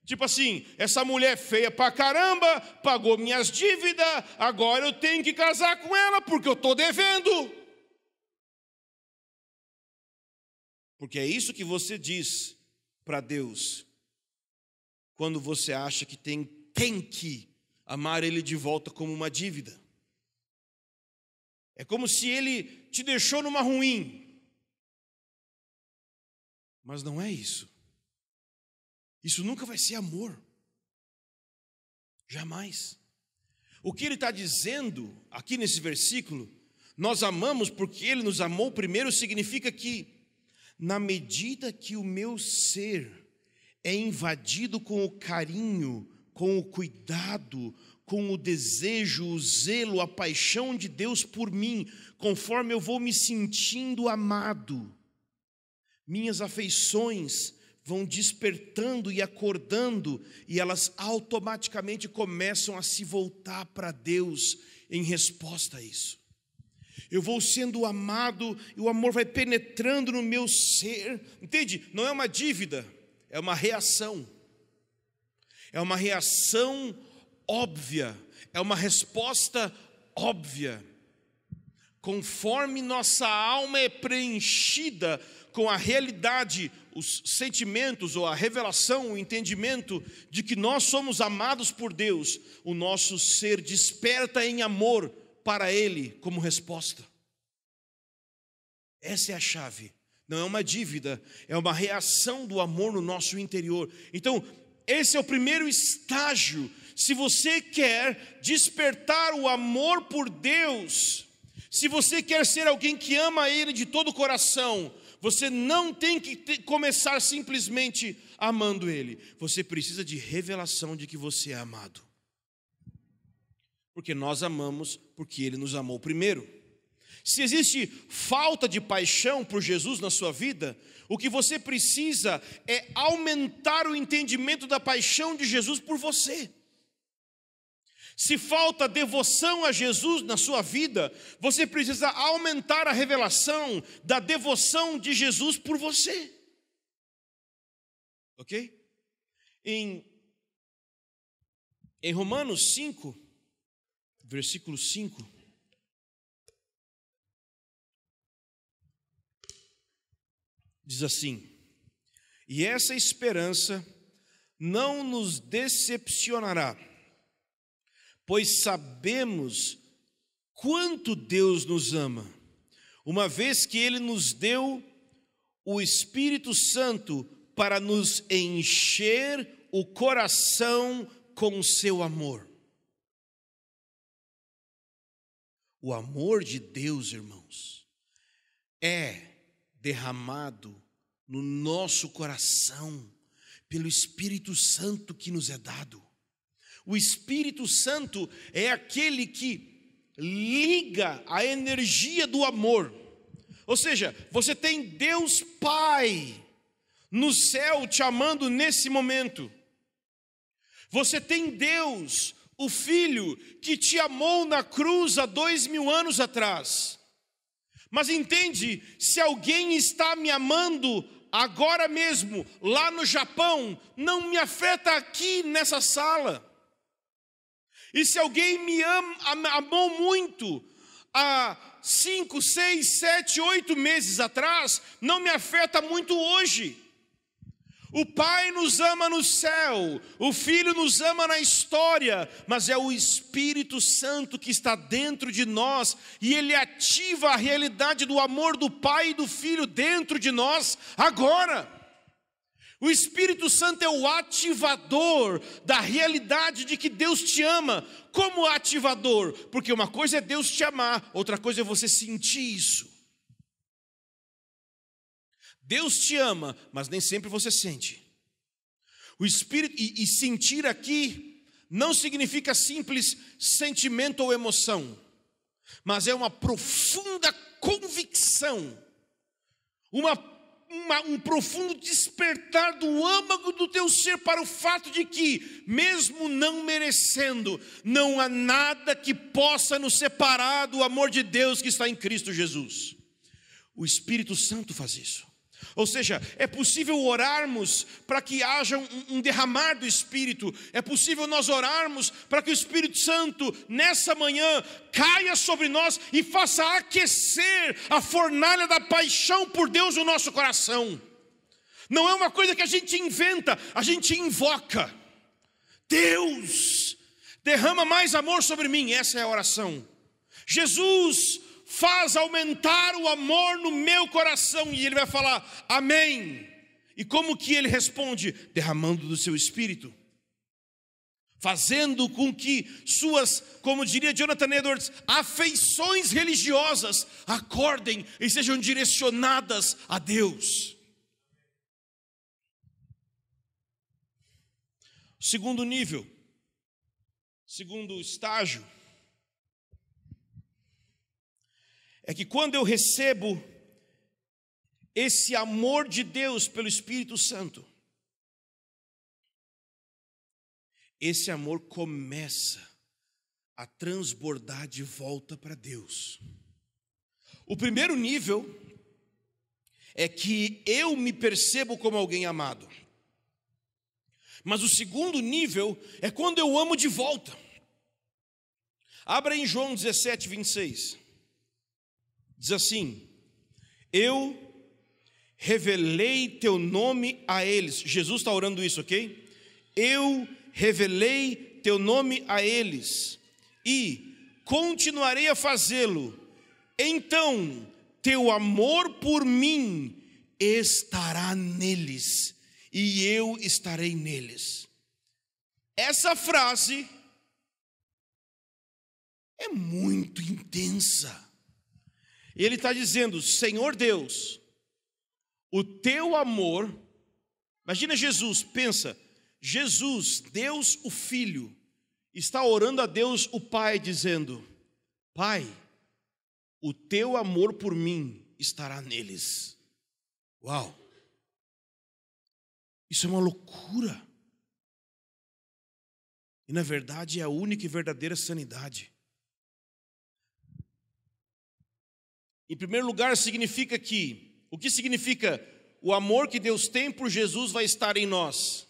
Tipo assim, essa mulher feia pra caramba pagou minhas dívidas, agora eu tenho que casar com ela porque eu estou devendo. Porque é isso que você diz para Deus quando você acha que tem, tem que amar ele de volta como uma dívida. É como se ele te deixou numa ruim. Mas não é isso. Isso nunca vai ser amor. Jamais. O que ele está dizendo aqui nesse versículo, nós amamos porque ele nos amou primeiro, significa que, na medida que o meu ser é invadido com o carinho, com o cuidado, com o desejo, o zelo, a paixão de Deus por mim, conforme eu vou me sentindo amado. Minhas afeições vão despertando e acordando, e elas automaticamente começam a se voltar para Deus em resposta a isso. Eu vou sendo amado e o amor vai penetrando no meu ser, entende? Não é uma dívida é uma reação. É uma reação óbvia, é uma resposta óbvia. Conforme nossa alma é preenchida com a realidade, os sentimentos ou a revelação, o entendimento de que nós somos amados por Deus, o nosso ser desperta em amor para Ele como resposta. Essa é a chave. Não é uma dívida, é uma reação do amor no nosso interior. Então, esse é o primeiro estágio. Se você quer despertar o amor por Deus, se você quer ser alguém que ama Ele de todo o coração, você não tem que te começar simplesmente amando Ele. Você precisa de revelação de que você é amado. Porque nós amamos porque Ele nos amou primeiro. Se existe falta de paixão por Jesus na sua vida, o que você precisa é aumentar o entendimento da paixão de Jesus por você. Se falta devoção a Jesus na sua vida, você precisa aumentar a revelação da devoção de Jesus por você. Ok? Em, em Romanos 5, versículo 5. diz assim: E essa esperança não nos decepcionará, pois sabemos quanto Deus nos ama, uma vez que Ele nos deu o Espírito Santo para nos encher o coração com o seu amor. O amor de Deus, irmãos, é derramado no nosso coração pelo Espírito Santo que nos é dado. O Espírito Santo é aquele que liga a energia do amor. Ou seja, você tem Deus Pai no céu te amando nesse momento. Você tem Deus, o Filho, que te amou na cruz há dois mil anos atrás. Mas entende, se alguém está me amando agora mesmo, lá no Japão, não me afeta aqui nessa sala. E se alguém me ama, amou muito há cinco, seis, sete, oito meses atrás, não me afeta muito hoje. O Pai nos ama no céu, o Filho nos ama na história, mas é o Espírito Santo que está dentro de nós e ele ativa a realidade do amor do Pai e do Filho dentro de nós agora. O Espírito Santo é o ativador da realidade de que Deus te ama. Como ativador? Porque uma coisa é Deus te amar, outra coisa é você sentir isso. Deus te ama, mas nem sempre você sente. O espírito e, e sentir aqui não significa simples sentimento ou emoção, mas é uma profunda convicção, uma, uma, um profundo despertar do âmago do teu ser para o fato de que, mesmo não merecendo, não há nada que possa nos separar do amor de Deus que está em Cristo Jesus. O Espírito Santo faz isso. Ou seja, é possível orarmos para que haja um, derramar do Espírito, é possível nós orarmos para que o Espírito Santo, nessa manhã, caia sobre nós e faça aquecer a fornalha da paixão por Deus no nosso coração. Não é uma coisa que a gente inventa, a gente invoca. Deus, derrama mais amor sobre mim, essa é a oração. Jesus, faz aumentar o amor no meu coração. E ele vai falar, Amém. E como que ele responde? Derramando do seu espírito, fazendo com que suas, como diria Jonathan Edwards, afeições religiosas acordem e sejam direcionadas a Deus. Segundo nível, segundo estágio, é que quando eu recebo esse amor de Deus pelo Espírito Santo, esse amor começa a transbordar de volta para Deus. O primeiro nível é que eu me percebo como alguém amado. Mas o segundo nível é quando eu amo de volta. Abra em João 17, 26. Diz assim: Eu revelei teu nome a eles. Jesus está orando isso, ok? Eu revelei teu nome a eles e continuarei a fazê-lo. Então teu amor por mim estará neles e eu estarei neles. Essa frase é muito intensa. E ele está dizendo: Senhor Deus, o teu amor. Imagina Jesus, pensa, Jesus, Deus o Filho, está orando a Deus o Pai, dizendo: Pai, o teu amor por mim estará neles. Uau! Isso é uma loucura. E na verdade é a única e verdadeira sanidade. Em primeiro lugar, significa que o que significa o amor que Deus tem por Jesus vai estar em nós.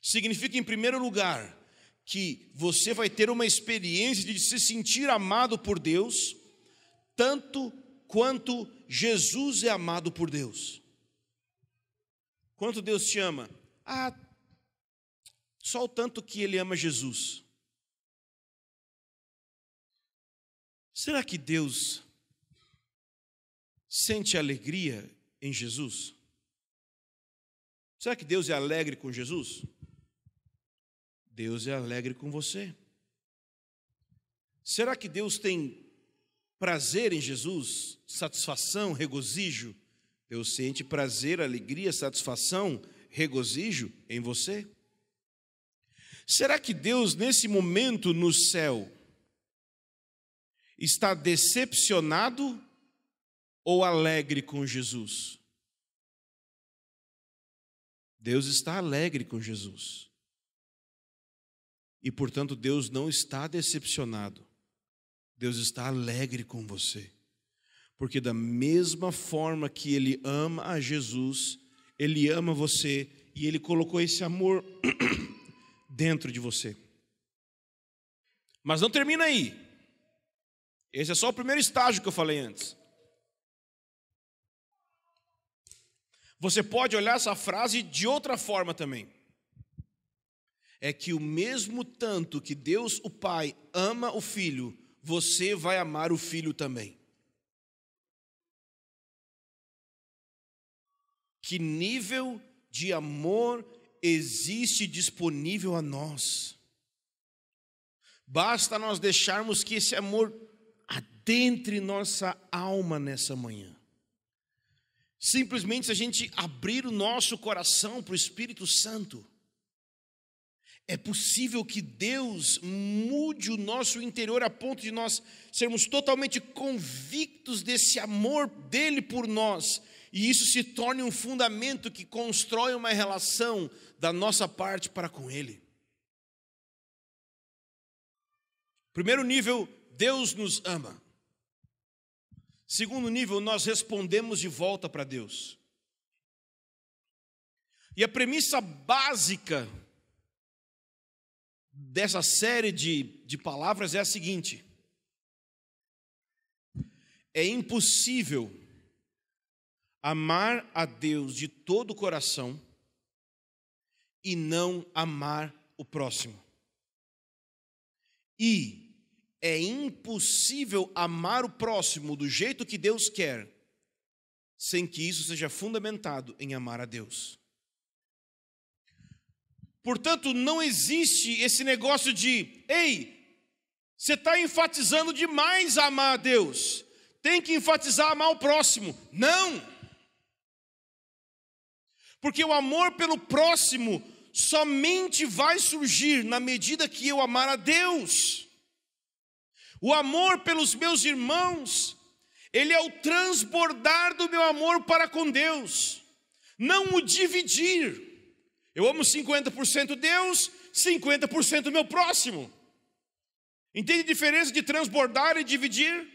Significa, em primeiro lugar, que você vai ter uma experiência de se sentir amado por Deus, tanto quanto Jesus é amado por Deus. Quanto Deus te ama? Ah, só o tanto que Ele ama Jesus. Será que Deus sente alegria em Jesus? Será que Deus é alegre com Jesus? Deus é alegre com você. Será que Deus tem prazer em Jesus, satisfação, regozijo? Deus sente prazer, alegria, satisfação, regozijo em você? Será que Deus, nesse momento no céu, está decepcionado ou alegre com Jesus? Deus está alegre com Jesus. E, portanto, Deus não está decepcionado. Deus está alegre com você. Porque, da mesma forma que Ele ama a Jesus, Ele ama você e Ele colocou esse amor dentro de você. Mas não termina aí. Esse é só o primeiro estágio que eu falei antes. Você pode olhar essa frase de outra forma também. É que o mesmo tanto que Deus, o Pai, ama o filho, você vai amar o filho também. Que nível de amor existe disponível a nós? Basta nós deixarmos que esse amor adentre nossa alma nessa manhã simplesmente se a gente abrir o nosso coração para o Espírito Santo, é possível que Deus mude o nosso interior a ponto de nós sermos totalmente convictos desse amor dele por nós, e isso se torne um fundamento que constrói uma relação da nossa parte para com ele. Primeiro nível, Deus nos ama. Segundo nível, nós respondemos de volta para Deus. E a premissa básica dessa série de, de palavras é a seguinte: é impossível amar a Deus de todo o coração e não amar o próximo. E é impossível amar o próximo do jeito que Deus quer, sem que isso seja fundamentado em amar a Deus. Portanto, não existe esse negócio de, ei, você está enfatizando demais amar a Deus, tem que enfatizar amar o próximo. Não! Porque o amor pelo próximo somente vai surgir na medida que eu amar a Deus. O amor pelos meus irmãos, ele é o transbordar do meu amor para com Deus, não o dividir. Eu amo 50% Deus, 50% meu próximo. Entende a diferença de transbordar e dividir?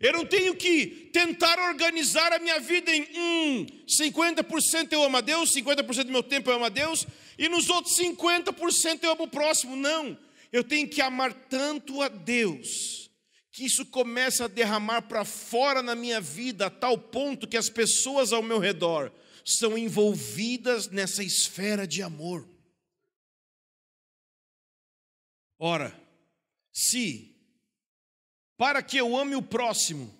Eu não tenho que tentar organizar a minha vida em hum, 50% eu amo a Deus, 50% do meu tempo eu amo a Deus, e nos outros 50% eu amo o próximo. Não eu tenho que amar tanto a Deus, que isso começa a derramar para fora na minha vida, a tal ponto que as pessoas ao meu redor são envolvidas nessa esfera de amor. Ora, se para que eu ame o próximo,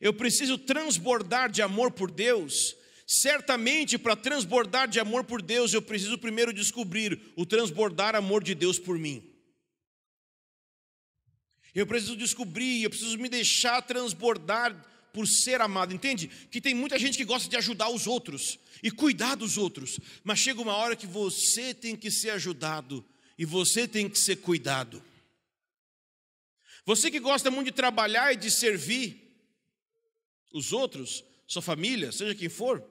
eu preciso transbordar de amor por Deus, certamente para transbordar de amor por Deus, eu preciso primeiro descobrir o transbordar amor de Deus por mim. Eu preciso descobrir, eu preciso me deixar transbordar por ser amado. Entende? Que tem muita gente que gosta de ajudar os outros e cuidar dos outros, mas chega uma hora que você tem que ser ajudado e você tem que ser cuidado. Você que gosta muito de trabalhar e de servir os outros, sua família, seja quem for,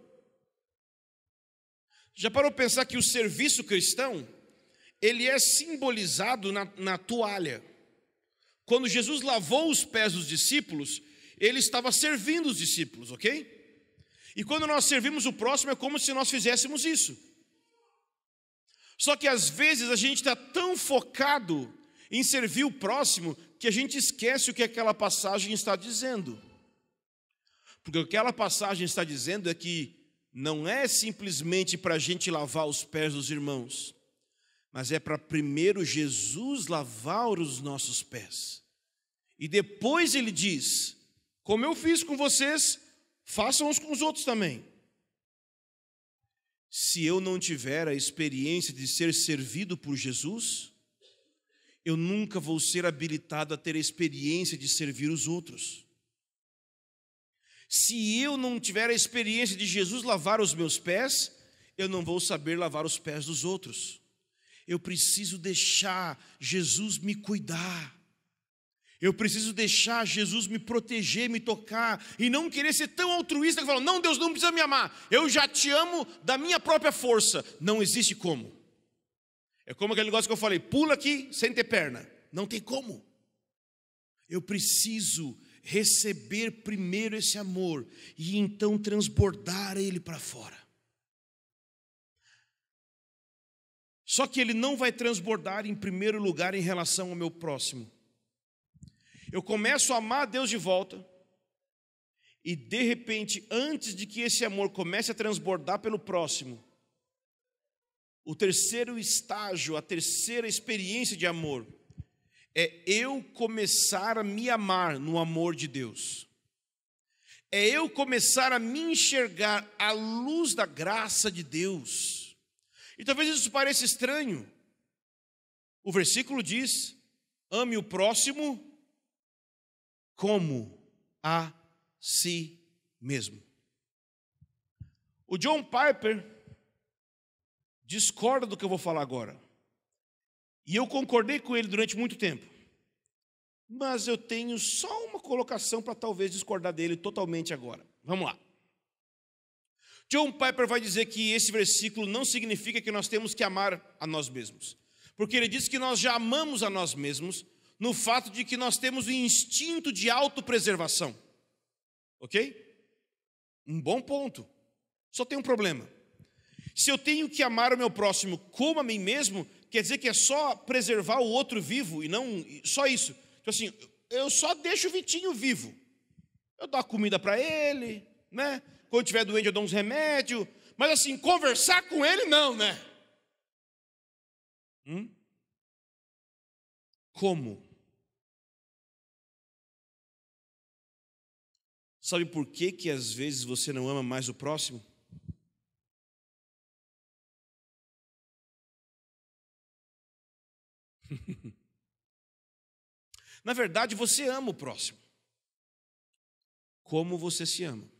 já parou pensar que o serviço cristão ele é simbolizado na, na toalha? quando Jesus lavou os pés dos discípulos, ele estava servindo os discípulos, ok? E quando nós servimos o próximo, é como se nós fizéssemos isso. Só que às vezes a gente está tão focado em servir o próximo que a gente esquece o que aquela passagem está dizendo. Porque aquela passagem está dizendo é que não é simplesmente para a gente lavar os pés dos irmãos, mas é para primeiro Jesus lavar os nossos pés. E depois ele diz: Como eu fiz com vocês, façam-os com os outros também. Se eu não tiver a experiência de ser servido por Jesus, eu nunca vou ser habilitado a ter a experiência de servir os outros. Se eu não tiver a experiência de Jesus lavar os meus pés, eu não vou saber lavar os pés dos outros. Eu preciso deixar Jesus me cuidar. Eu preciso deixar Jesus me proteger, me tocar e não querer ser tão altruísta que fala: "Não, Deus não precisa me amar. Eu já te amo da minha própria força". Não existe como. É como aquele negócio que eu falei: "Pula aqui sem ter perna". Não tem como. Eu preciso receber primeiro esse amor e então transbordar ele para fora. Só que ele não vai transbordar em primeiro lugar em relação ao meu próximo. Eu começo a amar a Deus de volta, e de repente, antes de que esse amor comece a transbordar pelo próximo, o terceiro estágio, a terceira experiência de amor, é eu começar a me amar no amor de Deus. É eu começar a me enxergar à luz da graça de Deus e talvez isso pareça estranho. O versículo diz: ame o próximo como a si mesmo. O John Piper discorda do que eu vou falar agora. E eu concordei com ele durante muito tempo. Mas eu tenho só uma colocação para talvez discordar dele totalmente agora. Vamos lá. John Piper vai dizer que esse versículo não significa que nós temos que amar a nós mesmos, porque ele diz que nós já amamos a nós mesmos no fato de que nós temos o instinto de autopreservação. Ok? Um bom ponto. Só tem um problema. Se eu tenho que amar o meu próximo como a mim mesmo, quer dizer que é só preservar o outro vivo e não só isso. Tipo assim, eu só deixo o Vitinho vivo. Eu dou a comida para ele, né? Quando tiver doente, eu dou uns remédios. Mas assim, conversar com ele, não, né? Hum? Como? Sabe por que, que às vezes você não ama mais o próximo? Na verdade, você ama o próximo. Como você se ama?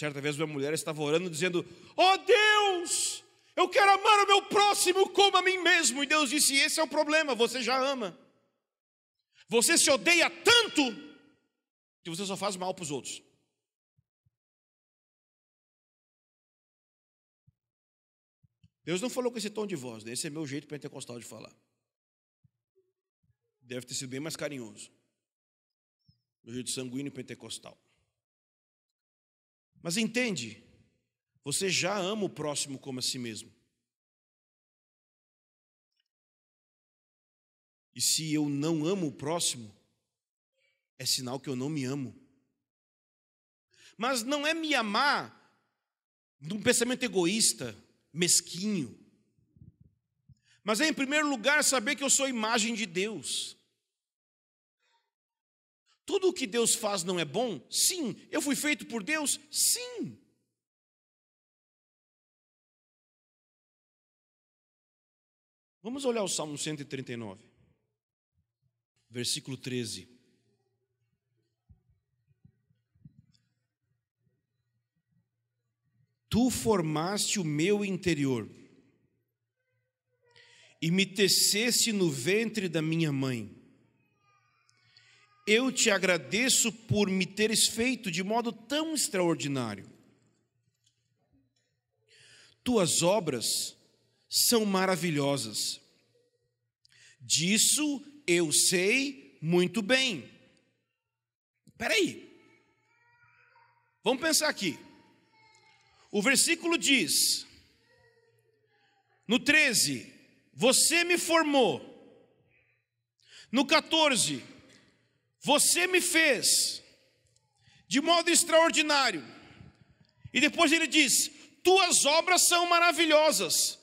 Certa vez uma mulher estava orando dizendo: "Ó oh Deus, eu quero amar o meu próximo como a mim mesmo". E Deus disse: "Esse é o problema, você já ama. Você se odeia tanto que você só faz mal para os outros". Deus não falou com esse tom de voz, né? esse é meu jeito pentecostal de falar. Deve ter sido bem mais carinhoso. Meu jeito sanguíneo pentecostal. Mas entende, você já ama o próximo como a si mesmo. E se eu não amo o próximo, é sinal que eu não me amo. Mas não é me amar num pensamento egoísta, mesquinho. Mas é, em primeiro lugar, saber que eu sou imagem de Deus tudo o que Deus faz não é bom? Sim. Eu fui feito por Deus? Sim. Vamos olhar o Salmo 139, versículo 13. Tu formaste o meu interior e me tecesse no ventre da minha mãe eu te agradeço por me teres feito de modo tão extraordinário. Tuas obras são maravilhosas. Disso eu sei muito bem. Espera aí. Vamos pensar aqui. O versículo diz, no 13, você me formou. No 14, você me fez de modo extraordinário. E depois ele diz: Tuas obras são maravilhosas.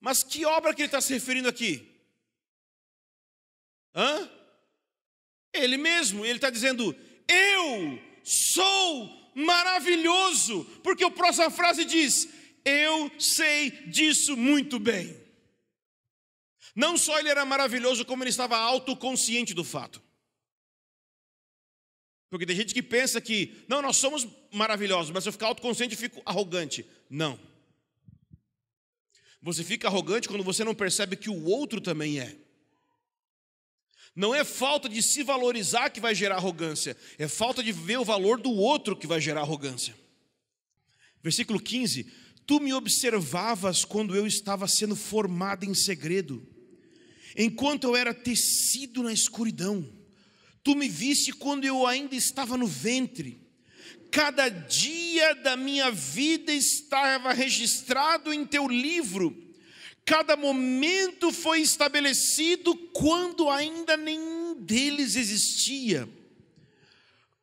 Mas que obra que ele está se referindo aqui? Hã? Ele mesmo, ele está dizendo: Eu sou maravilhoso. Porque a próxima frase diz: Eu sei disso muito bem. Não só ele era maravilhoso, como ele estava autoconsciente do fato. Porque tem gente que pensa que, não, nós somos maravilhosos, mas se eu ficar autoconsciente, eu fico arrogante. Não. Você fica arrogante quando você não percebe que o outro também é. Não é falta de se valorizar que vai gerar arrogância, é falta de ver o valor do outro que vai gerar arrogância. Versículo 15: Tu me observavas quando eu estava sendo formado em segredo, enquanto eu era tecido na escuridão. Tu me viste quando eu ainda estava no ventre. Cada dia da minha vida estava registrado em teu livro. Cada momento foi estabelecido quando ainda nenhum deles existia.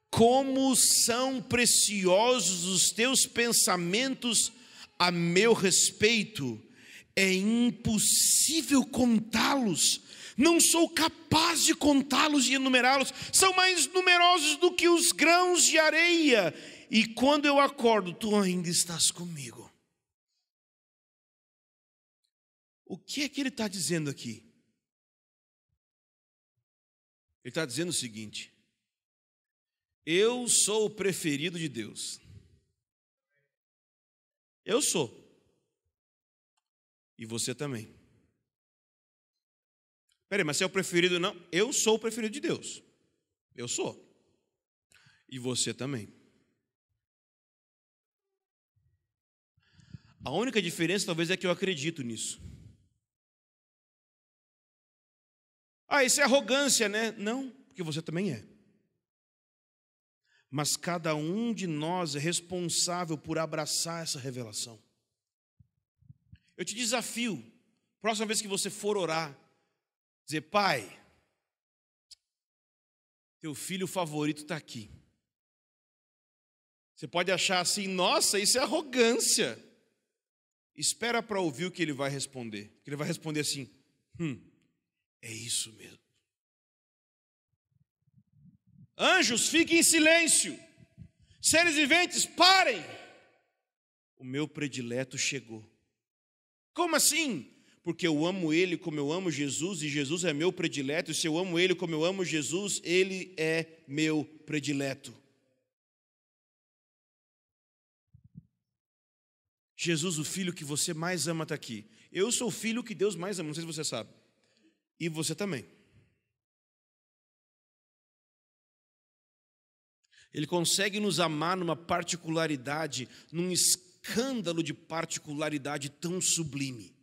Como são preciosos os teus pensamentos a meu respeito, é impossível contá-los não sou capaz de contá-los e enumerá-los, são mais numerosos do que os grãos de areia, e quando eu acordo, tu ainda estás comigo. O que é que ele está dizendo aqui? Ele está dizendo o seguinte: eu sou o preferido de Deus. Eu sou. E você também. Peraí, mas você é o preferido? Não, eu sou o preferido de Deus. Eu sou. E você também. A única diferença talvez é que eu acredito nisso. Ah, isso é arrogância, né? Não, porque você também é. Mas cada um de nós é responsável por abraçar essa revelação. Eu te desafio, próxima vez que você for orar, Dizer, pai, teu filho favorito está aqui. Você pode achar assim, nossa, isso é arrogância. Espera para ouvir o que ele vai responder. que ele vai responder assim: hum, é isso mesmo. Anjos, fiquem em silêncio. Seres viventes, parem. O meu predileto chegou. Como assim? porque eu amo ele como eu amo Jesus e Jesus é meu predileto, se eu amo ele como eu amo Jesus, ele é meu predileto. Jesus, o filho que você mais ama, está aqui. Eu sou o filho que Deus mais ama, não sei se você sabe. E você também. Ele consegue nos amar numa particularidade, num escândalo de particularidade tão sublime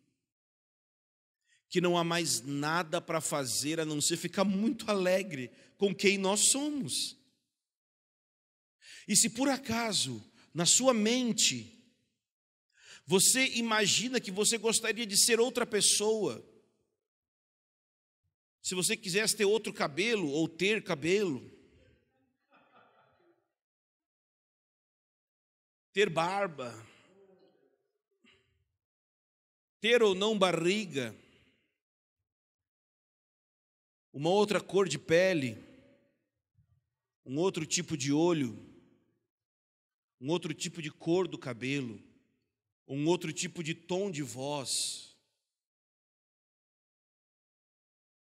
que não há mais nada para fazer a não ser ficar muito alegre com quem nós somos. E se por acaso, na sua mente, você imagina que você gostaria de ser outra pessoa, se você quisesse ter outro cabelo ou ter cabelo, ter barba, ter ou não barriga, uma outra cor de pele, um outro tipo de olho, um outro tipo de cor do cabelo, um outro tipo de tom de voz.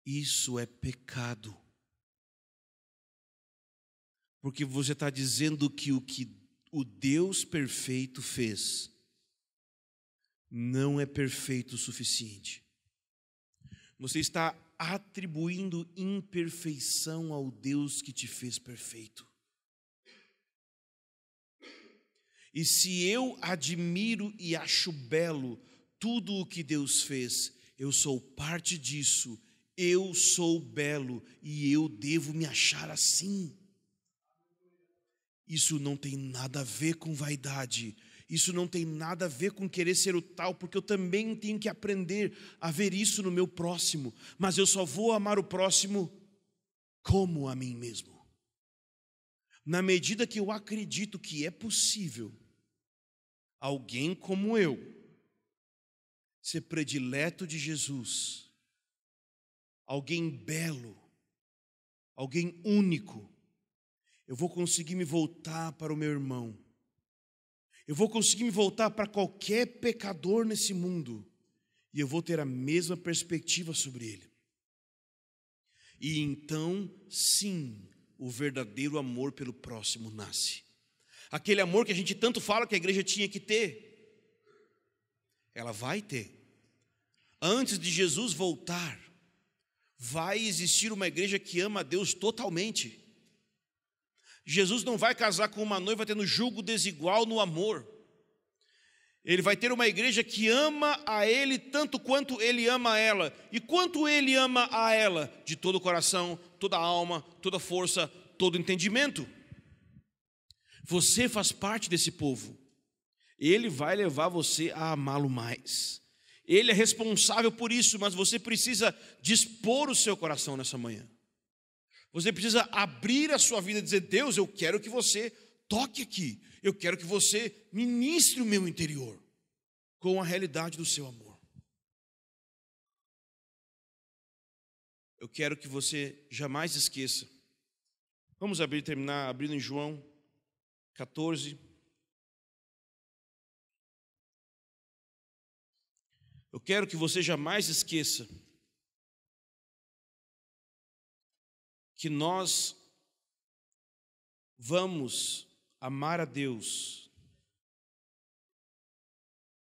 Isso é pecado. Porque você está dizendo que o que o Deus perfeito fez não é perfeito o suficiente. Você está atribuindo imperfeição ao Deus que te fez perfeito. E se eu admiro e acho belo tudo o que Deus fez, eu sou parte disso, eu sou belo e eu devo me achar assim. Isso não tem nada a ver com vaidade, isso não tem nada a ver com querer ser o tal, porque eu também tenho que aprender a ver isso no meu próximo, mas eu só vou amar o próximo como a mim mesmo. Na medida que eu acredito que é possível alguém como eu ser predileto de Jesus, alguém belo, alguém único, eu vou conseguir me voltar para o meu irmão eu vou conseguir me voltar para qualquer pecador nesse mundo e eu vou ter a mesma perspectiva sobre ele. E então, sim, o verdadeiro amor pelo próximo nasce. Aquele amor que a gente tanto fala que a igreja tinha que ter, ela vai ter. Antes de Jesus voltar, vai existir uma igreja que ama a Deus totalmente Jesus não vai casar com uma noiva tendo julgo desigual no amor. Ele vai ter uma igreja que ama a ele tanto quanto ele ama ela. E quanto ele ama a ela? De todo o coração, toda a alma, toda a força, todo entendimento. Você faz parte desse povo. Ele vai levar você a amá-lo mais. Ele é responsável por isso, mas você precisa dispor o seu coração nessa manhã. Você precisa abrir a sua vida e dizer: Deus, eu quero que você toque aqui. Eu quero que você ministre o meu interior com a realidade do seu amor. Eu quero que você jamais esqueça. Vamos abrir, terminar abrindo em João 14. Eu quero que você jamais esqueça que nós vamos amar a Deus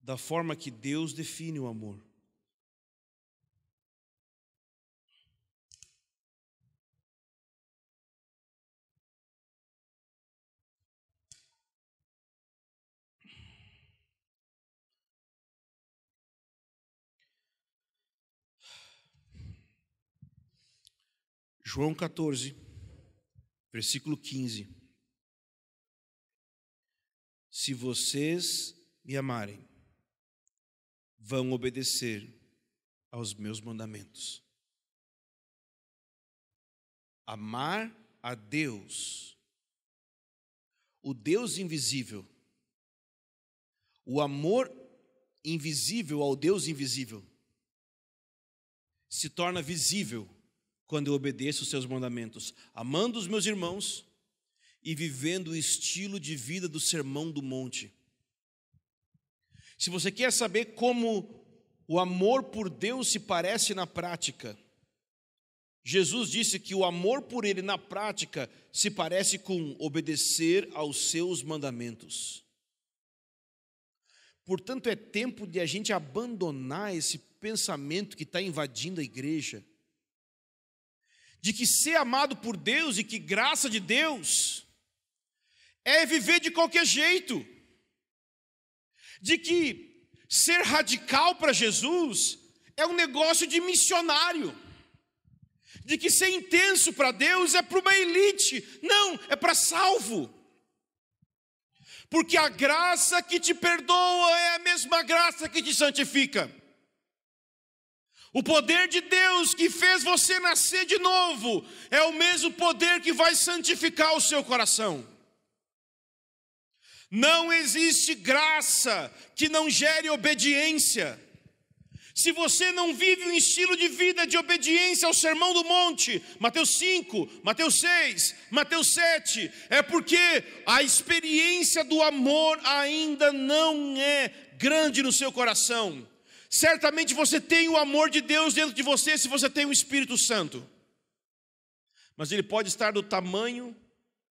da forma que Deus define o amor. João 14, versículo 15. Se vocês me amarem, vão obedecer aos meus mandamentos. Amar a Deus, o Deus invisível, o amor invisível ao Deus invisível, se torna visível quando eu obedeço os seus mandamentos, amando os meus irmãos e vivendo o estilo de vida do Sermão do Monte. Se você quer saber como o amor por Deus se parece na prática, Jesus disse que o amor por Ele na prática se parece com obedecer aos seus mandamentos. Portanto, é tempo de a gente abandonar esse pensamento que está invadindo a igreja de que ser amado por Deus e que graça de Deus é viver de qualquer jeito, de que ser radical para Jesus é um negócio de missionário, de que ser intenso para Deus é para uma elite, não, é para salvo. Porque a graça que te perdoa é a mesma graça que te santifica. O poder de Deus que fez você nascer de novo é o mesmo poder que vai santificar o seu coração. Não existe graça que não gere obediência. Se você não vive um estilo de vida de obediência ao Sermão do Monte, Mateus 5, Mateus 6, Mateus 7, é porque a experiência do amor ainda não é grande no seu coração. Certamente você tem o amor de Deus dentro de você se você tem o Espírito Santo. Mas ele pode estar do tamanho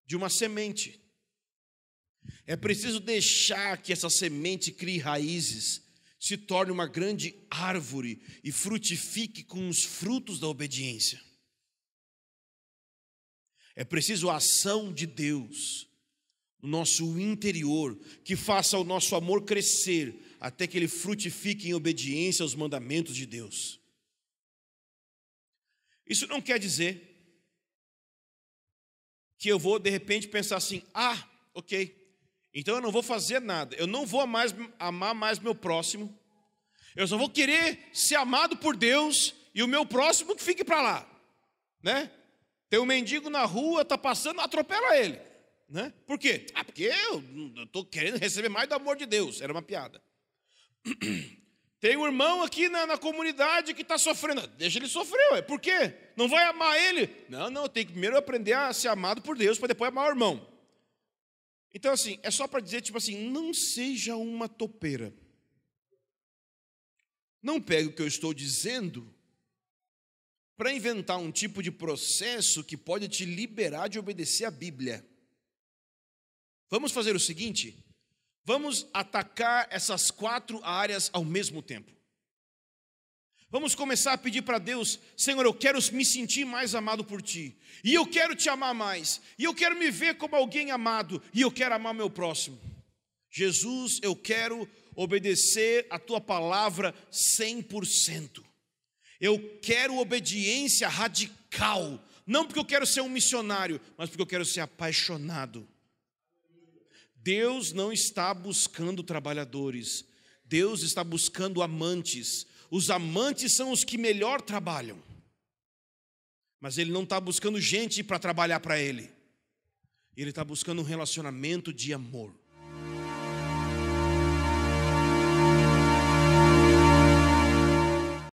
de uma semente. É preciso deixar que essa semente crie raízes, se torne uma grande árvore e frutifique com os frutos da obediência. É preciso a ação de Deus no nosso interior, que faça o nosso amor crescer, até que ele frutifique em obediência aos mandamentos de Deus. Isso não quer dizer que eu vou de repente pensar assim: ah, ok, então eu não vou fazer nada, eu não vou mais amar mais meu próximo, eu só vou querer ser amado por Deus e o meu próximo que fique para lá, né? Tem um mendigo na rua, tá passando, atropela ele, né? Por quê? Ah, porque eu estou querendo receber mais do amor de Deus. Era uma piada. Tem um irmão aqui na, na comunidade que está sofrendo. Deixa ele sofrer, ué. por quê? Não vai amar ele? Não, não, tem que primeiro aprender a ser amado por Deus para depois amar o irmão. Então, assim, é só para dizer, tipo assim, não seja uma topeira. Não pegue o que eu estou dizendo para inventar um tipo de processo que pode te liberar de obedecer à Bíblia. Vamos fazer o seguinte: Vamos atacar essas quatro áreas ao mesmo tempo. Vamos começar a pedir para Deus: Senhor, eu quero me sentir mais amado por Ti, e eu quero Te amar mais, e eu quero me ver como alguém amado, e eu quero amar meu próximo. Jesus, eu quero obedecer a Tua palavra 100%. Eu quero obediência radical, não porque eu quero ser um missionário, mas porque eu quero ser apaixonado Deus não está buscando trabalhadores, Deus está buscando amantes. Os amantes são os que melhor trabalham, mas Ele não está buscando gente para trabalhar para Ele, Ele está buscando um relacionamento de amor.